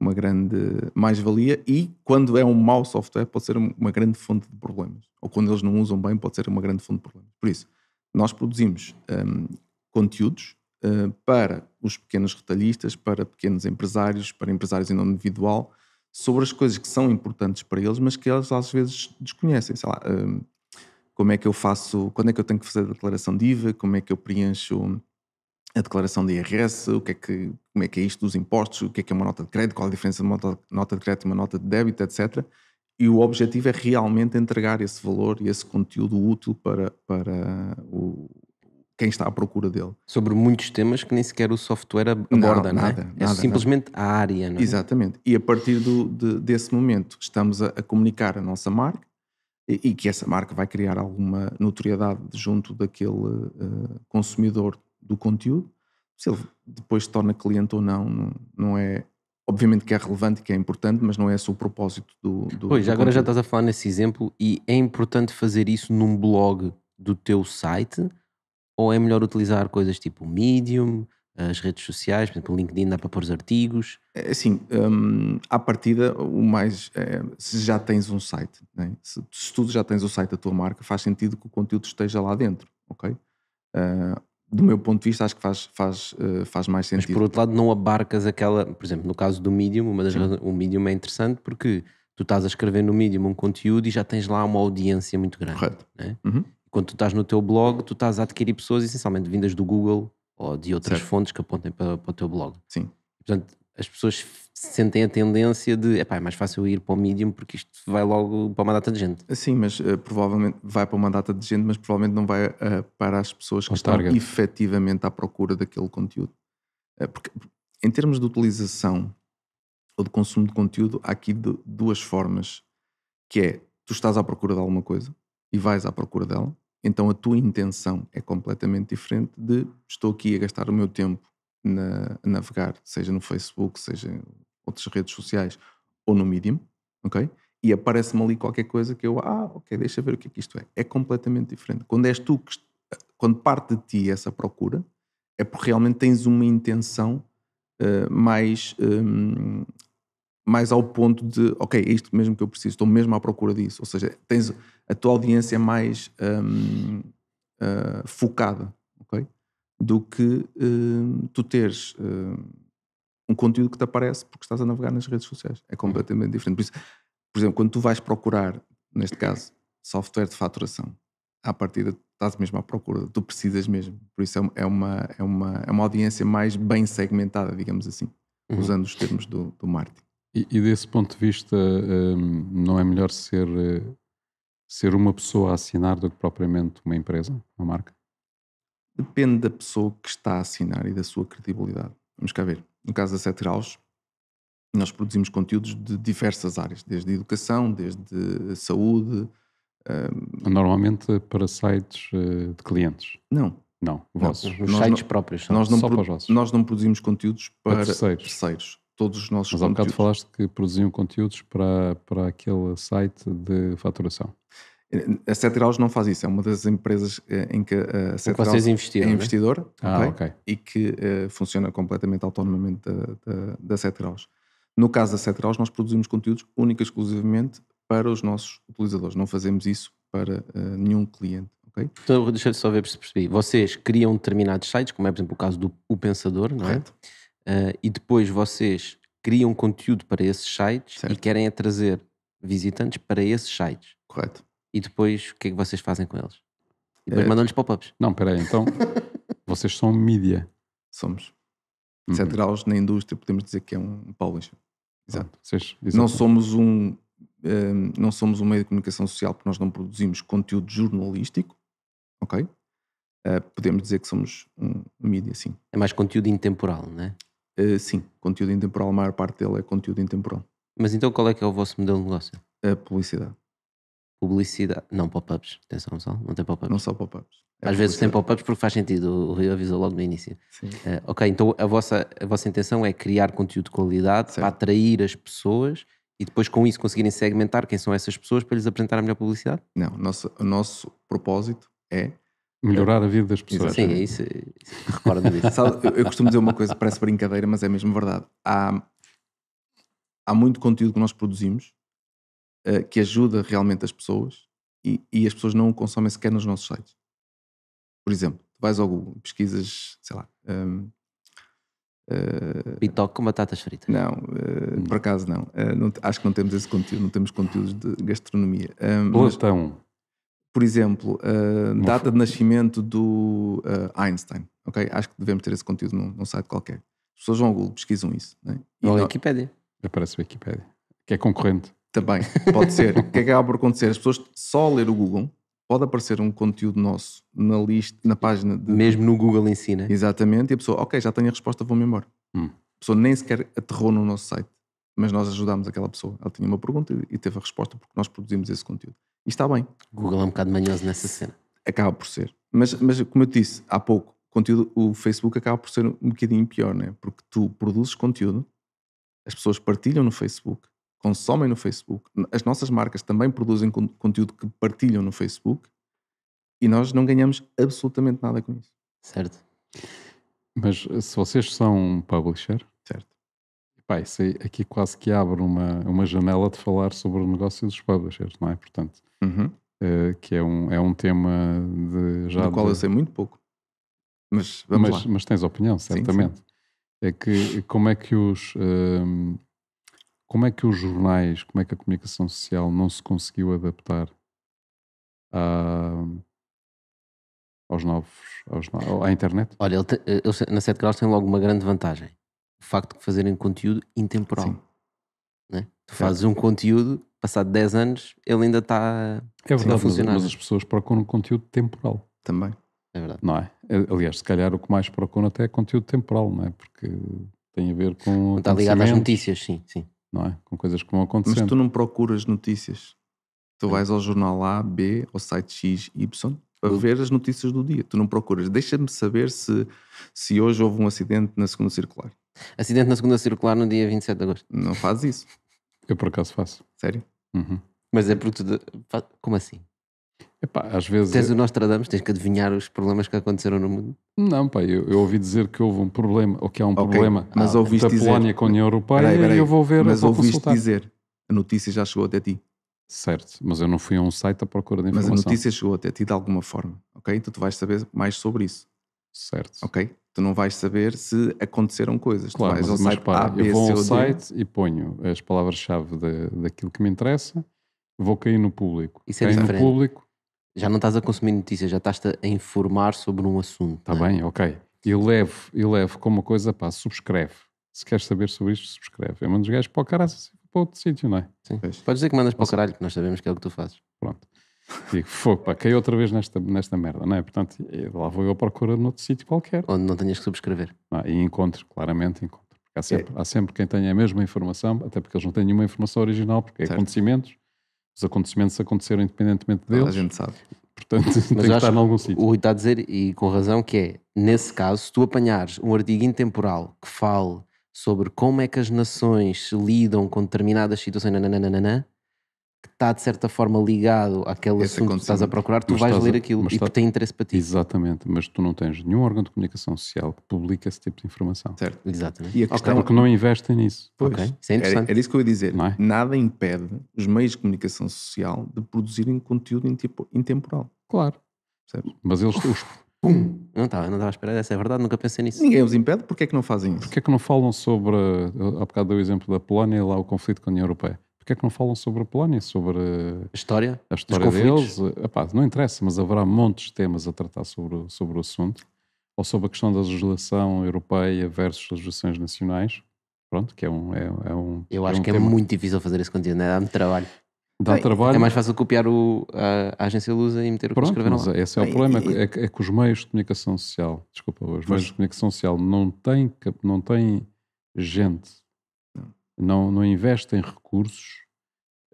uma grande mais-valia e quando é um mau software pode ser uma grande fonte de problemas. Ou quando eles não usam bem pode ser uma grande fonte de problemas. Por isso, nós produzimos um, conteúdos eh, para os pequenos retalhistas, para pequenos empresários, para empresários em nome individual, sobre as coisas que são importantes para eles, mas que eles às vezes desconhecem. Sei lá, eh, como é que eu faço, quando é que eu tenho que fazer a declaração de IVA, como é que eu preencho a declaração de IRS, o que é que, como é que é isto dos impostos, o que é que é uma nota de crédito, qual a diferença de uma nota de crédito e uma nota de débito, etc. E o objetivo é realmente entregar esse valor e esse conteúdo útil para, para o, quem está à procura dele. Sobre muitos temas que nem sequer o software aborda, não, nada, não é? Nada, é simplesmente nada. a área, não é? Exatamente. E a partir do, de, desse momento estamos a, a, comunicar a nossa marca e, e, que essa marca vai criar alguma notoriedade junto daquele uh, consumidor do conteúdo. Se ele depois se torna cliente ou não, não, não é obviamente que é relevante, que é importante, mas não é esse o propósito do. do pois, do agora conteúdo. já estás a falar nesse exemplo e é importante fazer isso num blog do teu site ou é melhor utilizar coisas tipo Medium, as redes sociais, por exemplo, o LinkedIn dá para pôr os artigos? É, é assim, um, à partida, o mais. É, se já tens um site, né? se, se tu já tens o site da tua marca, faz sentido que o conteúdo esteja lá dentro, ok? Uh, do meu ponto de vista, acho que faz, faz, eh, faz mais sentido. Mas por outro lado, não abarcas aquela. Por exemplo, no caso do Medium, uma das razões, o Medium é interessante porque tu estás a escrever no Medium um conteúdo e já tens lá uma audiência muito grande. Correto. Né? Uhum. Quando tu estás no teu blog, tu estás a adquirir pessoas essencialmente vindas do Google ou de outras certo. fontes que apontem para, para, o teu blog. Sim. Portanto, as pessoas sentem a tendência de é mais fácil ir para o Medium porque isto vai logo para uma data de gente. Sim, mas uh, provavelmente vai para uma data de gente, mas provavelmente não vai uh, para as pessoas que o estão target. efetivamente à procura daquele conteúdo. Uh, porque em termos de utilização ou de consumo de conteúdo, há aqui duas formas, que é tu estás à procura de alguma coisa e vais à procura dela, então a tua intenção é completamente diferente de estou aqui a gastar o meu tempo na, a navegar, seja no Facebook, seja em outras redes sociais ou no Medium, ok? E aparece-me ali qualquer coisa que eu, ah, ok, deixa ver o que é que isto é. É completamente diferente. Quando és tu que, quando parte de ti essa procura, é porque realmente tens uma intenção uh, mais um, mais ao ponto de, ok, é isto mesmo que eu preciso, estou mesmo à procura disso. Ou seja, tens a tua audiência é mais um, uh, eh, focada, ok? Do que uh, tu teres uh, um conteúdo que te aparece porque estás a navegar nas redes sociais. É completamente diferente. Por, isso, por exemplo, quando tu vais procurar, neste caso, software de faturação, à partida estás mesmo à procura, tu precisas mesmo. Por isso é uma, é uma, é uma é audiência mais bem segmentada, digamos assim, uhum. usando os termos do, do marketing. E, e desse ponto de vista, um, não é melhor ser, eh, ser uma pessoa a assinar do que propriamente uma empresa, uma marca? Depende da pessoa que está a assinar e da sua credibilidade. Vamos cá ver. No caso da Sete Graus, nós produzimos conteúdos de diversas áreas, desde educação, desde saúde. Um... Normalmente para sites eh, de clientes? Não. Não, vossos. Não, os sites próprios, só, nós não só para os vossos. Nós não produzimos conteúdos para, para terceiros. terceiros todos os nossos Mas há bocado falaste que produziam conteúdos para, para aquele site de faturação. A Sete Graus não faz isso, é uma das empresas eh, em que a Sete vocês é, é investidor né? ah, okay, okay. e que uh, funciona completamente autonomamente da, da, da Graus. No caso da Sete Graus, nós produzimos conteúdos única e exclusivamente para os nossos utilizadores, não fazemos isso para uh, nenhum cliente. Okay? Então, deixa-te só ver se percebi. Vocês criam determinados sites, como é, por exemplo, o caso do o Pensador, não é? uh, e depois vocês criam conteúdo para esses sites certo. e querem atrazer é visitantes para esses sites. Correto. E depois o que é que vocês fazem com eles? E depois é... mandam-lhes pop-ups. Não, aí, então [LAUGHS] vocês são mídia. Somos. Uhum. 7 graus na indústria, podemos dizer que é um publisher. Exato. Ah, vocês, não somos um, um, ehm, não somos um meio de comunicação social porque nós não produzimos conteúdo jornalístico, ok? Uh, podemos dizer que somos um mídia, sim. É mais conteúdo intemporal, não é? Uh, sim, conteúdo intemporal, a maior parte dele é conteúdo intemporal. Mas então qual é que é o vosso modelo de negócio? A publicidade. Publicidade. Não pop-ups. Atenção, só. Não tem pop-ups. Não só pop-ups. É Às vezes tem pop-ups porque faz sentido. O Rio avisou logo no início. Uh, ok, então a vossa, a vossa intenção é criar conteúdo de qualidade certo. para atrair as pessoas e depois com isso conseguirem segmentar quem são essas pessoas para lhes apresentar a melhor publicidade? Não, nosso, o nosso propósito é Melhorar a vida das pessoas. Sim, é isso. É recordo me disso. [LAUGHS] eu, costumo dizer uma coisa que parece brincadeira, mas é mesmo verdade. Há, há muito conteúdo que nós produzimos uh, que ajuda realmente as pessoas e, e, as pessoas não o consomem sequer nos nossos sites. Por exemplo, vais ao Google, pesquisas, sei lá. Um, Uh, eh, Bitoque com batatas fritas. Não, uh, hum. por acaso não. Uh, não. Acho que não temos esse conteúdo, não temos conteúdos de gastronomia. Um, Boletão por exemplo, uh, data de nascimento do uh, Einstein. Okay? Acho que devemos ter esse conteúdo num, num site qualquer. As pessoas vão ao Google, pesquisam isso. Né? E Ou a Aparece a Wikipedia. que é concorrente. Também, pode ser. o que é que acaba por acontecer? As pessoas só ler o Google pode aparecer um conteúdo nosso na lista, na página. De... Mesmo no Google ensina. Né? Exatamente. E a pessoa, ok, já tenho a resposta, vou-me embora. Hum. A pessoa nem sequer aterrou no nosso site. Mas nós ajudámos aquela pessoa. Ela tinha uma pergunta e teve a resposta porque nós produzimos esse conteúdo. E está bem. Google é um bocado manhoso nessa cena. Acaba por ser. Mas, mas como eu te disse há pouco, conteúdo, o Facebook acaba por ser um bocadinho pior, né? Porque tu produzes conteúdo, as pessoas partilham no Facebook, consomem no Facebook. As nossas marcas também produzem conteúdo que partilham no Facebook e nós não ganhamos absolutamente nada com isso. Certo. Mas se vocês são publisher, Pai, isso aqui quase que abre uma, uma janela de falar sobre o negócio dos publishers, não é? Portanto, uhum. uh, que é um, é um tema de, já do qual de... eu sei muito pouco. Mas vamos mas, lá. Mas tens opinião, certamente. Sim, sim. É que como é que os uh, como é que os jornais, como é que a comunicação social não se conseguiu adaptar aos novos, aos à internet? Olha, te, eh, na 7 graus tem logo uma grande vantagem o facto de fazerem conteúdo intemporal. Né? Tu fazes um conteúdo, passado 10 anos, ele ainda está é a funcionar. Mas, mas as pessoas procuram conteúdo temporal. Também. É verdade. Não é? Aliás, se calhar o que mais procuram até é conteúdo temporal, não é? Porque tem a ver com. Está ligado às notícias, sim, sim. Não é? Com coisas que vão acontecendo. Mas tu não procuras notícias. Tu vais ao jornal A, B, ao site X, Y, para uhum. ver as notícias do dia. Tu não procuras. Deixa-me saber se, se hoje houve um acidente na segunda circular. Acidente na segunda circular no dia 27 de agosto. Não faz isso. Eu por acaso faço. Sério? Uhum. Mas é porque tu. Como assim? Epá, às vezes. Tens o Nostradamus, tens que adivinhar os problemas que aconteceram no mundo. Não, pá, eu, eu ouvi dizer que houve um problema, ou que há um okay. problema ah, mas ah, ouviste da dizer... Polónia com a União Europeia peraí, peraí. e eu vou ver. Mas vou ouviste consultar. dizer, a notícia já chegou até ti. Certo, mas eu não fui a um site à procura de informação. Mas a notícia chegou até ti de alguma forma, ok? Então tu vais saber mais sobre isso. Certo. Ok? tu não vais saber se aconteceram coisas. Claro, tu vais mas, ao site, para, eu vou ao site e ponho as palavras-chave daquilo que me interessa, vou cair no público. Isso é cair diferente. no público. Já não estás a consumir notícias, já estás a informar sobre um assunto. Está é? bem, ok. E levo, e levo como coisa, pá, subscreve. Se queres saber sobre isto, subscreve. Eu mando os gajos para o caralho, para outro sítio, não é? Sim. pode dizer que mandas para o caralho, que nós sabemos que é o que tu fazes. Pronto. Digo, fogo, pá, caí outra vez nesta, nesta merda, não é? Portanto, lá vou eu à procura noutro sítio qualquer. Onde não tenhas que subscrever. Ah, e encontro, claramente encontro. Há sempre, é. há sempre, quem tenha a mesma informação, até porque eles não têm nenhuma informação original, porque é certo. é acontecimentos. Os acontecimentos aconteceram independentemente deles. a gente sabe. Portanto, [LAUGHS] Mas tem que estar em algum sítio. O Rui está a dizer, e com razão, que é, nesse caso, se tu apanhares um artigo intemporal que fale sobre como é que as nações lidam com determinadas situações, nananana, que está de certa forma ligado àquele Esse assunto que estás a procurar, tu vais ler aquilo e que tem interesse para ti. Exatamente, mas tu não tens nenhum órgão de comunicação social que publique esse tipo de informação. Certo. Exatamente. E a questão... Porque não investem nisso. Pois. Okay. Isso é interessante. Era, isso que eu ia dizer. É? Nada impede os meios de comunicação social de produzirem conteúdo intemporal. Tipo- claro. Certo? Mas eles... Os... Pum. Não estava, não estava a esperar essa é verdade, nunca pensei nisso. Ninguém os impede, porque é que não fazem isso? Porque é que não falam sobre, eh, há bocado dei o exemplo da Polónia e lá o conflito com a União Europeia porque é que não falam sobre a Polónia, sobre a história, a história deles? Epá, não interessa, mas haverá montes de temas a tratar sobre, sobre o assunto, ou sobre a questão da legislação europeia versus legislações nacionais. Pronto, que é um. É, é um Eu é acho é um que é tema. é muito difícil fazer esse conteúdo, né? dá-me trabalho. Dá Bem, trabalho. É mais fácil copiar o, a, a, agência Lusa e meter o Pronto, que escreveram lá. Esse é Bem, o problema, é e... é, que, é, que os meios de comunicação social, desculpa, os meios de comunicação social não têm, não têm gente não, não investem recursos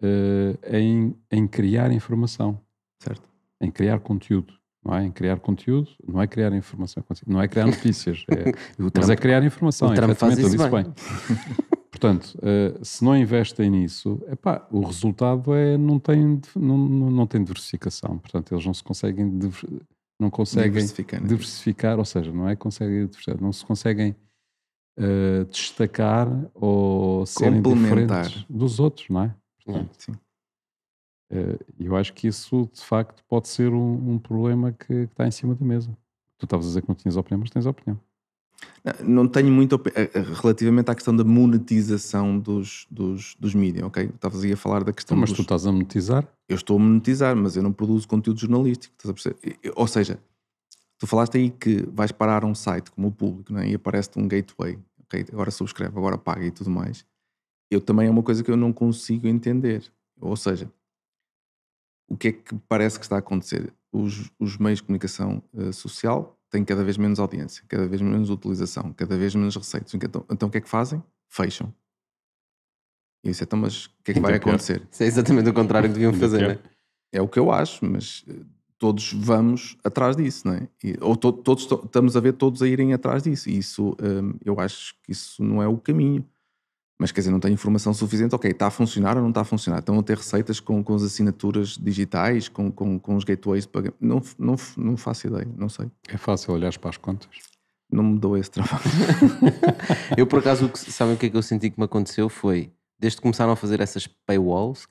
uh, em, em criar informação. Certo. Em criar conteúdo. Não é? Em criar conteúdo, não é criar informação, não é criar notícias, é, [LAUGHS] mas é Trump, é criar informação. O Trump faz isso bem. bem. [LAUGHS] Portanto, uh, se não investem nisso, epá, o resultado é não tem, não, não tem diversificação. Portanto, eles não se conseguem, não conseguem diversificar, né? diversificar, ou seja, não é conseguem não se conseguem uh, destacar ou serem diferentes dos outros, não é? Portanto, sim. Eh, eu acho que isso, de facto, pode ser um, um problema que, que, está em cima da mesa. Tu estavas a dizer que não tinhas opinião, mas tens opinião. Não, não tenho muita opinião eh, relativamente à questão da monetização dos, dos, dos mídias, ok? Estavas aí a falar da questão. Então, mas dos... tu estás a monetizar? Eu estou a monetizar, mas eu não produzo conteúdo jornalístico, estás a perceber? Ou seja, Tu falaste aí que vais parar um site como o público né? e aparece-te um gateway, okay? agora subscreve, agora paga e tudo mais. Eu também é uma coisa que eu não consigo entender. Ou seja, o que é que parece que está a acontecer? Os, os meios de comunicação uh, social têm cada vez menos audiência, cada vez menos utilização, cada vez menos receitas. Então, então o que é que fazem? Fecham. E isso é então, mas o que é que então, vai acontecer? Isso é exatamente o contrário que deviam fazer, não é? Né? É o que eu acho, mas eh, todos vamos atrás disso, não é? E, ou to, todos to, estamos a ver todos a irem atrás disso. E isso, um, eu acho que isso não é o caminho. Mas quer dizer, não tem informação suficiente, ok, está a funcionar ou não está a funcionar? Estão a ter receitas com, com as assinaturas digitais, com, com, com os gateways para Não, não, não faço ideia, não sei. É fácil olhar para as contas? Não me dou esse trabalho. [LAUGHS] eu, por acaso, sabem o que é que eu senti que me aconteceu foi, desde que começaram a fazer essas paywalls,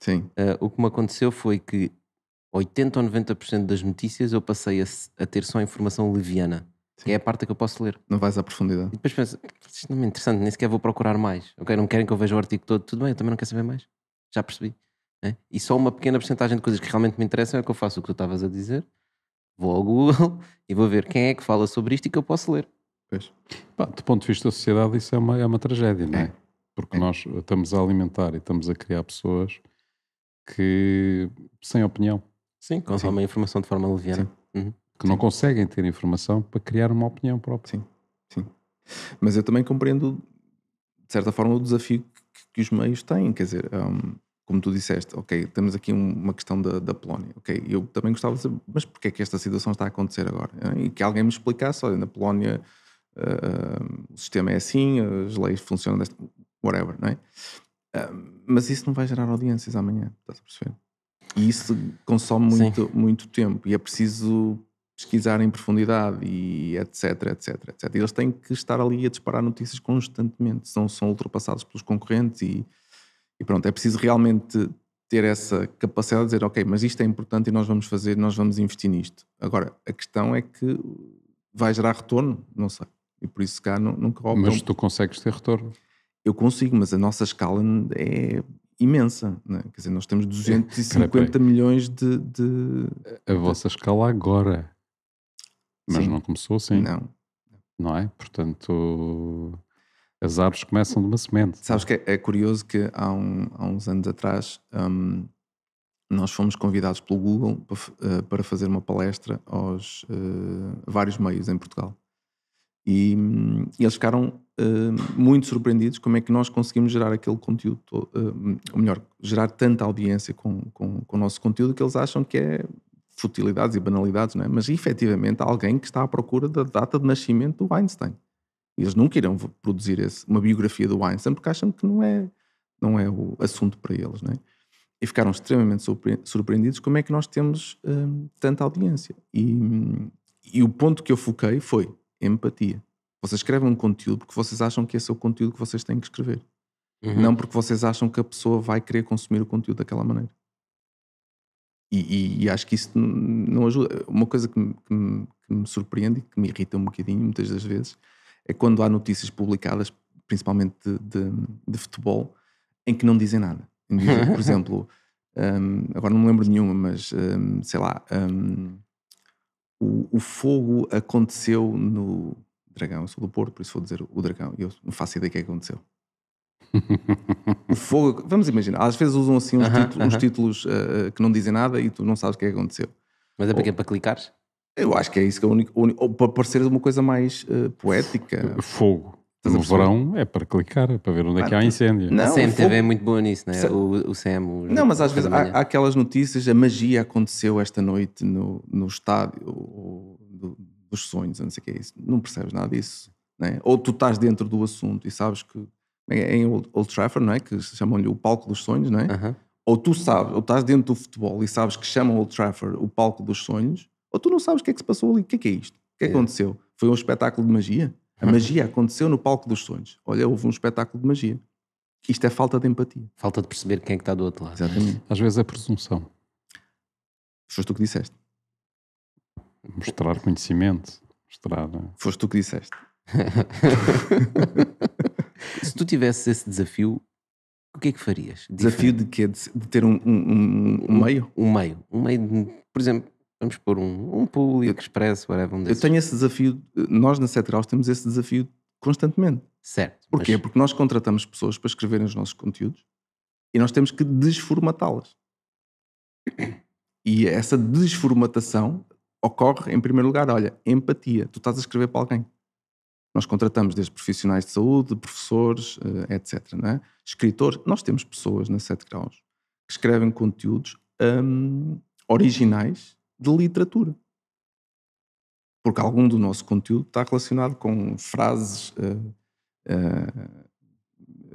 Sim. Uh, o que me aconteceu foi que 80 ou 90% das notícias eu passei a, a ter só informação leviana. Sim. é a parte que eu posso ler. Não vais à profundidade. E depois penso, isto não é interessante, nem sequer vou procurar mais. Ok, não querem que eu veja o artigo todo, tudo bem, eu também não quero saber mais. Já percebi. É? E só uma pequena porcentagem de coisas que realmente me interessam é que eu faço o que tu estavas a dizer, vou ao Google [LAUGHS] e vou ver quem é que fala sobre isto e que eu posso ler. Pois. Pá, do ponto de vista da sociedade, isso é uma, é uma tragédia, não é? é. Porque é. nós estamos a alimentar e estamos a criar pessoas que sem opinião. Sim, consomem a informação de forma leviana. Uhum. Que não conseguem ter informação para criar uma opinião própria. Sim. Sim. Mas eu também compreendo, de certa forma, o desafio que, que os meios têm. Quer dizer, um, como tu disseste, ok, temos aqui uma questão da, da Polónia. Ok, eu também gostava de saber, mas porquê é que esta situação está a acontecer agora? E que alguém me explicasse, olha, na Polónia uh, o sistema é assim, as leis funcionam desta... whatever, não é? Uh, mas isso não vai gerar audiências amanhã, estás a perceber? E isso consome muito, muito tempo e é preciso pesquisar em profundidade e etc, etc, etc. E eles têm que estar ali a disparar notícias constantemente, são ultrapassados pelos concorrentes e, e pronto, é preciso realmente ter essa capacidade de dizer, ok, mas isto é importante e nós vamos fazer, nós vamos investir nisto. Agora, a questão é que vai gerar retorno? Não sei. E por isso cá nunca optam. Mas tu consegues ter retorno? Eu consigo, mas a nossa escala é imensa. Né? Quer dizer, nós temos 250 peraí, milhões de, de, A vossa escala agora. Mas Sim. não começou assim. Não. Não é? Portanto, as árvores começam de uma semente. Sabes que é, é curioso que há, um, há, uns anos atrás um, nós fomos convidados pelo Google para, uh, para fazer uma palestra aos uh, vários meios em Portugal. E, e eles ficaram uh, muito surpreendidos como é que nós conseguimos gerar aquele conteúdo, uh, ou melhor, gerar tanta audiência com, com, com o nosso conteúdo que eles acham que é futilidades e banalidades, não é? mas efetivamente há alguém que está à procura da data de nascimento do Einstein. E eles nunca irão produzir esse, uma biografia do Einstein porque acham que não é, não é o assunto para eles. Não é? E ficaram extremamente surpreendidos como é que nós temos hum, tanta audiência. E, e o ponto que eu foquei foi empatia. Vocês escrevem um conteúdo porque vocês acham que esse é o conteúdo que vocês têm que escrever. Uhum. Não porque vocês acham que a pessoa vai querer consumir o conteúdo daquela maneira. E, e, e acho que isso não ajuda. Uma coisa que me, que, e que me, surpreende que me irrita um bocadinho, muitas das vezes, é quando há notícias publicadas, principalmente de, de, de futebol, em que não dizem nada. Dizem, por [LAUGHS] exemplo, um, agora não me lembro de nenhuma, mas um, sei lá. Um, o, o fogo aconteceu no Dragão. Eu sou do Porto, por isso vou dizer o Dragão. e Eu não faço ideia do que é aconteceu. [LAUGHS] o fogo, vamos imaginar, às vezes usam assim uns uh -huh, títulos, uh -huh. uns títulos uh, que não dizem nada e tu não sabes o que é que aconteceu. Mas é para quê? Para clicares? Eu acho que é isso que é o único, único ou para parecer uma coisa mais eh, poética. Fogo no verão é para clicar, é para ver onde é que há ah, incêndio. Não, a CMTV é muito boa nisso, né? o, o CM. O não, mas às vezes há, há, aquelas notícias, a magia aconteceu esta noite no, no estádio do, dos sonhos, não sei o que é isso. Não percebes nada disso. Né? Ou tu estás dentro do assunto e sabes que é em Old, Trafford, não é? que chamam-lhe o palco dos sonhos, não é? ou tu sabes, ou estás dentro do futebol e sabes que chamam Old Trafford o palco dos sonhos, ou tu não sabes o que é que se passou ali, o que é que é isto, o que é que é. aconteceu? Foi um espetáculo de magia? A magia aconteceu no palco dos sonhos. Olha, houve um espetáculo de magia. Isto é falta de empatia. Falta de perceber quem é que está do outro lado. Exatamente. Às vezes é presunção. Foste tu que disseste. Mostrar conhecimento. Mostrar. É? Foste tu que disseste. [LAUGHS] Se tu tivesses esse desafio, o que é que farias? Diferente? Desafio de quê? De, ter um, um, um, um meio? Um meio. Um meio, de, por exemplo, vamos pôr um, um público, expresso, whatever. Um eu tenho esse desafio, nós na Sete Graus temos esse desafio constantemente. Certo. Porquê? Mas... Porque nós contratamos pessoas para escreverem os nossos conteúdos e nós temos que desformatá-las. E essa desformatação ocorre, em primeiro lugar, olha, empatia. Tu estás a escrever para alguém. Nós contratamos desde profissionais de saúde, professores, eh, etc. Não é? Escritores. Nós temos pessoas na Sete Graus que escrevem conteúdos hum, originais de literatura. Porque algum do nosso conteúdo está relacionado com frases, uh,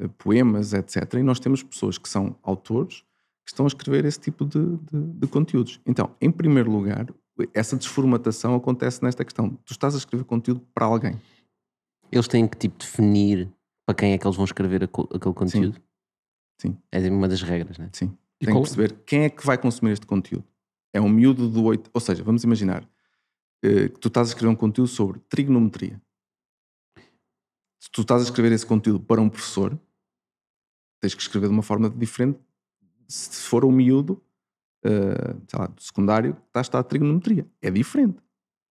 uh, poemas, etc. E nós temos pessoas que são autores que estão a escrever esse tipo de, de, de conteúdos. Então, em primeiro lugar, essa desformatação acontece nesta questão. Tu estás a escrever conteúdo para alguém. Eles têm que tipo definir para quem é que eles vão escrever aquele conteúdo? Sim. Sim. É uma das regras, né? Sim. E Tem que perceber quem é que vai consumir este conteúdo. É um miúdo do 8. Ou seja, vamos imaginar eh, que tu estás a escrever um conteúdo sobre trigonometria. Se tu estás a escrever esse conteúdo para um professor, tens que escrever de uma forma diferente se for um miúdo eh, lá, do secundário que está a estudar trigonometria. É diferente.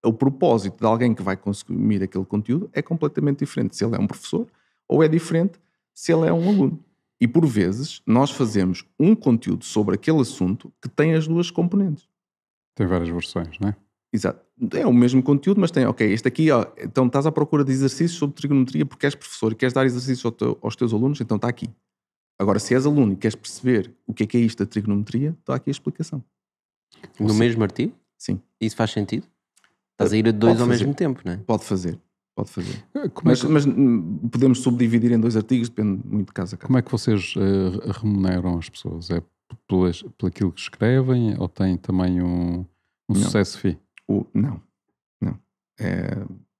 O propósito de alguém que vai consumir aquele conteúdo é completamente diferente se ele é um professor ou é diferente se ele é um aluno. E por vezes nós fazemos um conteúdo sobre aquele assunto que tem as duas componentes. Tem várias versões, não é? Exato. É o mesmo conteúdo, mas tem, ok, este aqui, ó, então estás à procura de exercícios sobre trigonometria porque és professor e queres dar exercícios ao teu, aos teus alunos, então está aqui. Agora, se és aluno e queres perceber o que é que é isto da trigonometria, está aqui a explicação. No mesmo artigo? Sim. Isso faz sentido? Estás a ir a dois ao mesmo tempo, não é? Pode fazer, pode fazer. Eh, mas, é que... mas, hum, podemos subdividir em dois artigos, depende muito de casa. a casa. Como é que vocês uh, remuneram as pessoas? É pelas, por aquilo que escrevem ou tem também um, um sucesso fi? O, não, não. É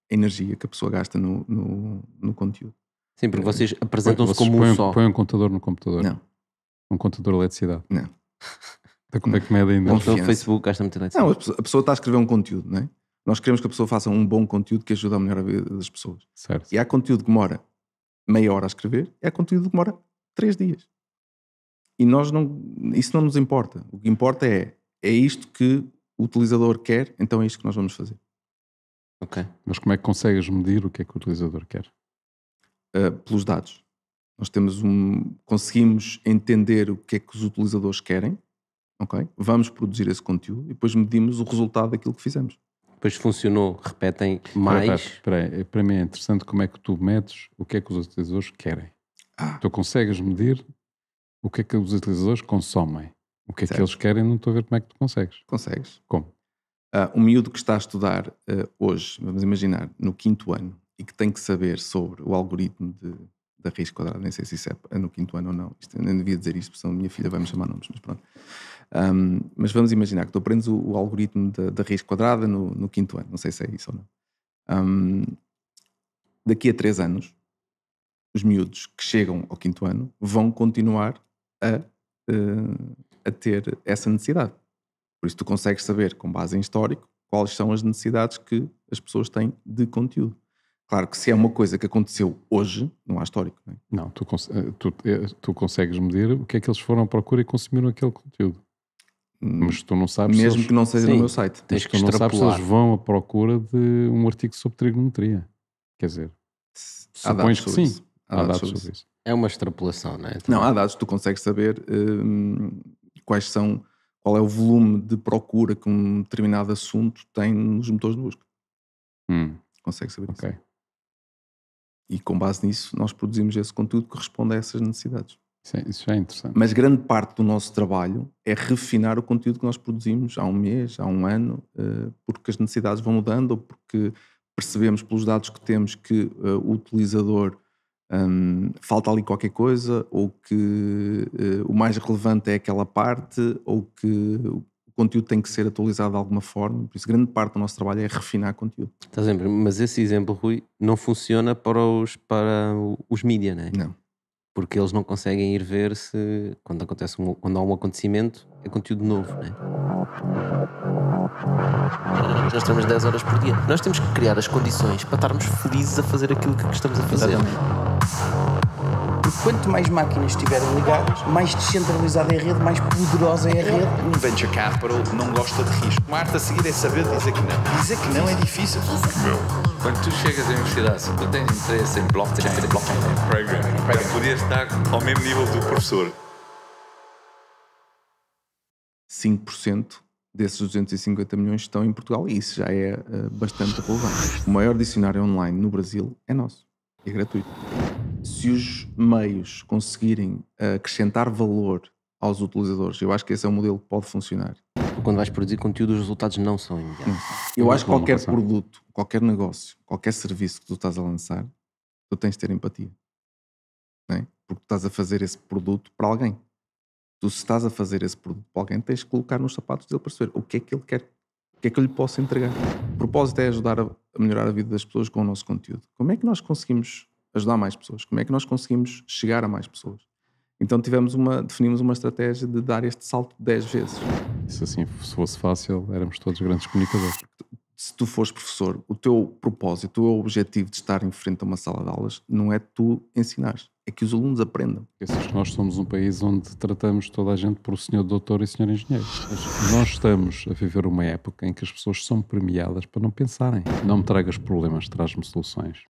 energia que a pessoa gasta no, no, no conteúdo. Sim, porque é, vocês é. apresentam-se como põem, um só. Põem um contador no computador? Não. Um contador de eletricidade? Não. Está com a comédia ainda. Então o Facebook gasta muito eletricidade. Não, a pessoa, a pessoa está a escrever um conteúdo, não é? Nós queremos que a pessoa faça um bom conteúdo que ajude a melhorar a vida das pessoas. Certo. E há conteúdo que demora meia hora a escrever, e é há conteúdo que demora três dias. E nós não, isso não nos importa. O que importa é, é isto que o utilizador quer, então é isto que nós vamos fazer. Ok. Mas como é que consegues medir o que é que o utilizador quer? Uh, pelos dados. Nós temos um, conseguimos entender o que é que os utilizadores querem, ok? Vamos produzir esse conteúdo e depois medimos o resultado daquilo que fizemos. Depois funcionou, repetem mais. para mim é interessante como é que tu medes o que é que os utilizadores querem. Ah. Tu consegues medir o que é que os utilizadores consomem. O que é certo. que eles querem, não estou a ver como é que tu consegues. Consegues. Como? Uh, um miúdo que está a estudar uh, hoje, vamos imaginar, no quinto ano, e que tem que saber sobre o algoritmo de, da raiz quadrada, nem sei se isso é no quinto ano ou não, isto, eu nem devia dizer isto, senão a minha filha vai me chamar nomes, mas pronto. Um, mas vamos imaginar que tu aprendes o, o algoritmo da, da, raiz quadrada no, no, quinto ano, não sei se é isso ou não. Um, daqui a três anos, os miúdos que chegam ao quinto ano vão continuar a, uh, a ter essa necessidade. Por isso, tu consegues saber, com base em histórico, quais são as necessidades que as pessoas têm de conteúdo. Claro que se é uma coisa que aconteceu hoje, não há histórico. Não, é? não tu, eh, tu, eh, tu, consegues medir o que é que eles foram à procura e consumiram aquele conteúdo. Hum, Mas tu não sabes. Mesmo eles... que não seja Sim, no meu site. Tens que tu não sabes se eles vão à procura de um artigo sobre trigonometria. Quer dizer, supões que sim. Há, dados, sobre isso. É uma extrapolação, não é? Não, há dados tu consegues saber hum, quais são, qual é o volume de procura que um determinado assunto tem nos motores de busca. Hum. Consegues saber okay. isso. E com base nisso, nós produzimos esse conteúdo que responde a essas necessidades. Isso é, isso é interessante. Mas grande parte do nosso trabalho é refinar o conteúdo que nós produzimos há um mês, há um ano, eh, porque as necessidades vão mudando ou porque percebemos pelos dados que temos que eh, o utilizador um, falta ali qualquer coisa, ou que uh, o mais relevante é aquela parte, ou que o conteúdo tem que ser atualizado de alguma forma. Por isso, grande parte do nosso trabalho é refinar conteúdo. Está sempre, mas esse exemplo, Rui, não funciona para os, para os mídia, não é? Não. Porque eles não conseguem ir ver se, quando, acontece um, quando há um acontecimento, é conteúdo novo, não é? Nós temos 10 horas por dia. Nós temos que criar as condições para estarmos felizes a fazer aquilo que estamos a fazer. Exatamente. E quanto mais máquinas estiverem ligadas, mais descentralizada é a rede, mais poderosa é a rede. Um venture capital não gosta de risco. Marta a seguir é saber dizer que não. Dizer que não é difícil. Não. Quando tu chegas à universidade, se tu tens interesse em blockchain, blockchain, programming, podias estar ao mesmo nível do professor. 5% desses 250 milhões estão em Portugal e isso já é eh, bastante relevante. O maior dicionário online no Brasil é nosso é gratuito. Se os meios conseguirem eh, acrescentar valor aos utilizadores, eu acho que esse é um modelo que pode funcionar. Quando vais produzir conteúdo, os resultados não são imediatos. Eu não é acho que qualquer assim. produto, qualquer negócio, qualquer serviço que tu estás a lançar, tu tens de ter empatia. É? Porque tu estás a fazer esse produto para alguém. Tu, se estás a fazer esse produto para alguém, tens de colocar nos sapatos dele para perceber o que é que ele quer que é que eu lhe posso entregar? O propósito é ajudar a melhorar a vida das pessoas com o nosso conteúdo. Como é que nós conseguimos ajudar mais pessoas? Como é que nós conseguimos chegar a mais pessoas? Então tivemos uma, definimos uma estratégia de dar este salto 10 vezes. Isso assim, se fosse fácil, éramos todos grandes comunicadores se tu fores professor, o teu propósito, o teu objetivo de estar em frente a uma sala de aulas não é tu ensinar, é que os alunos aprendam. nós somos um país onde tratamos toda a gente por senhor doutor e senhor engenheiro. nós estamos a viver uma época em que as pessoas são premiadas para não pensarem. Não me tragas problemas, traz-me soluções.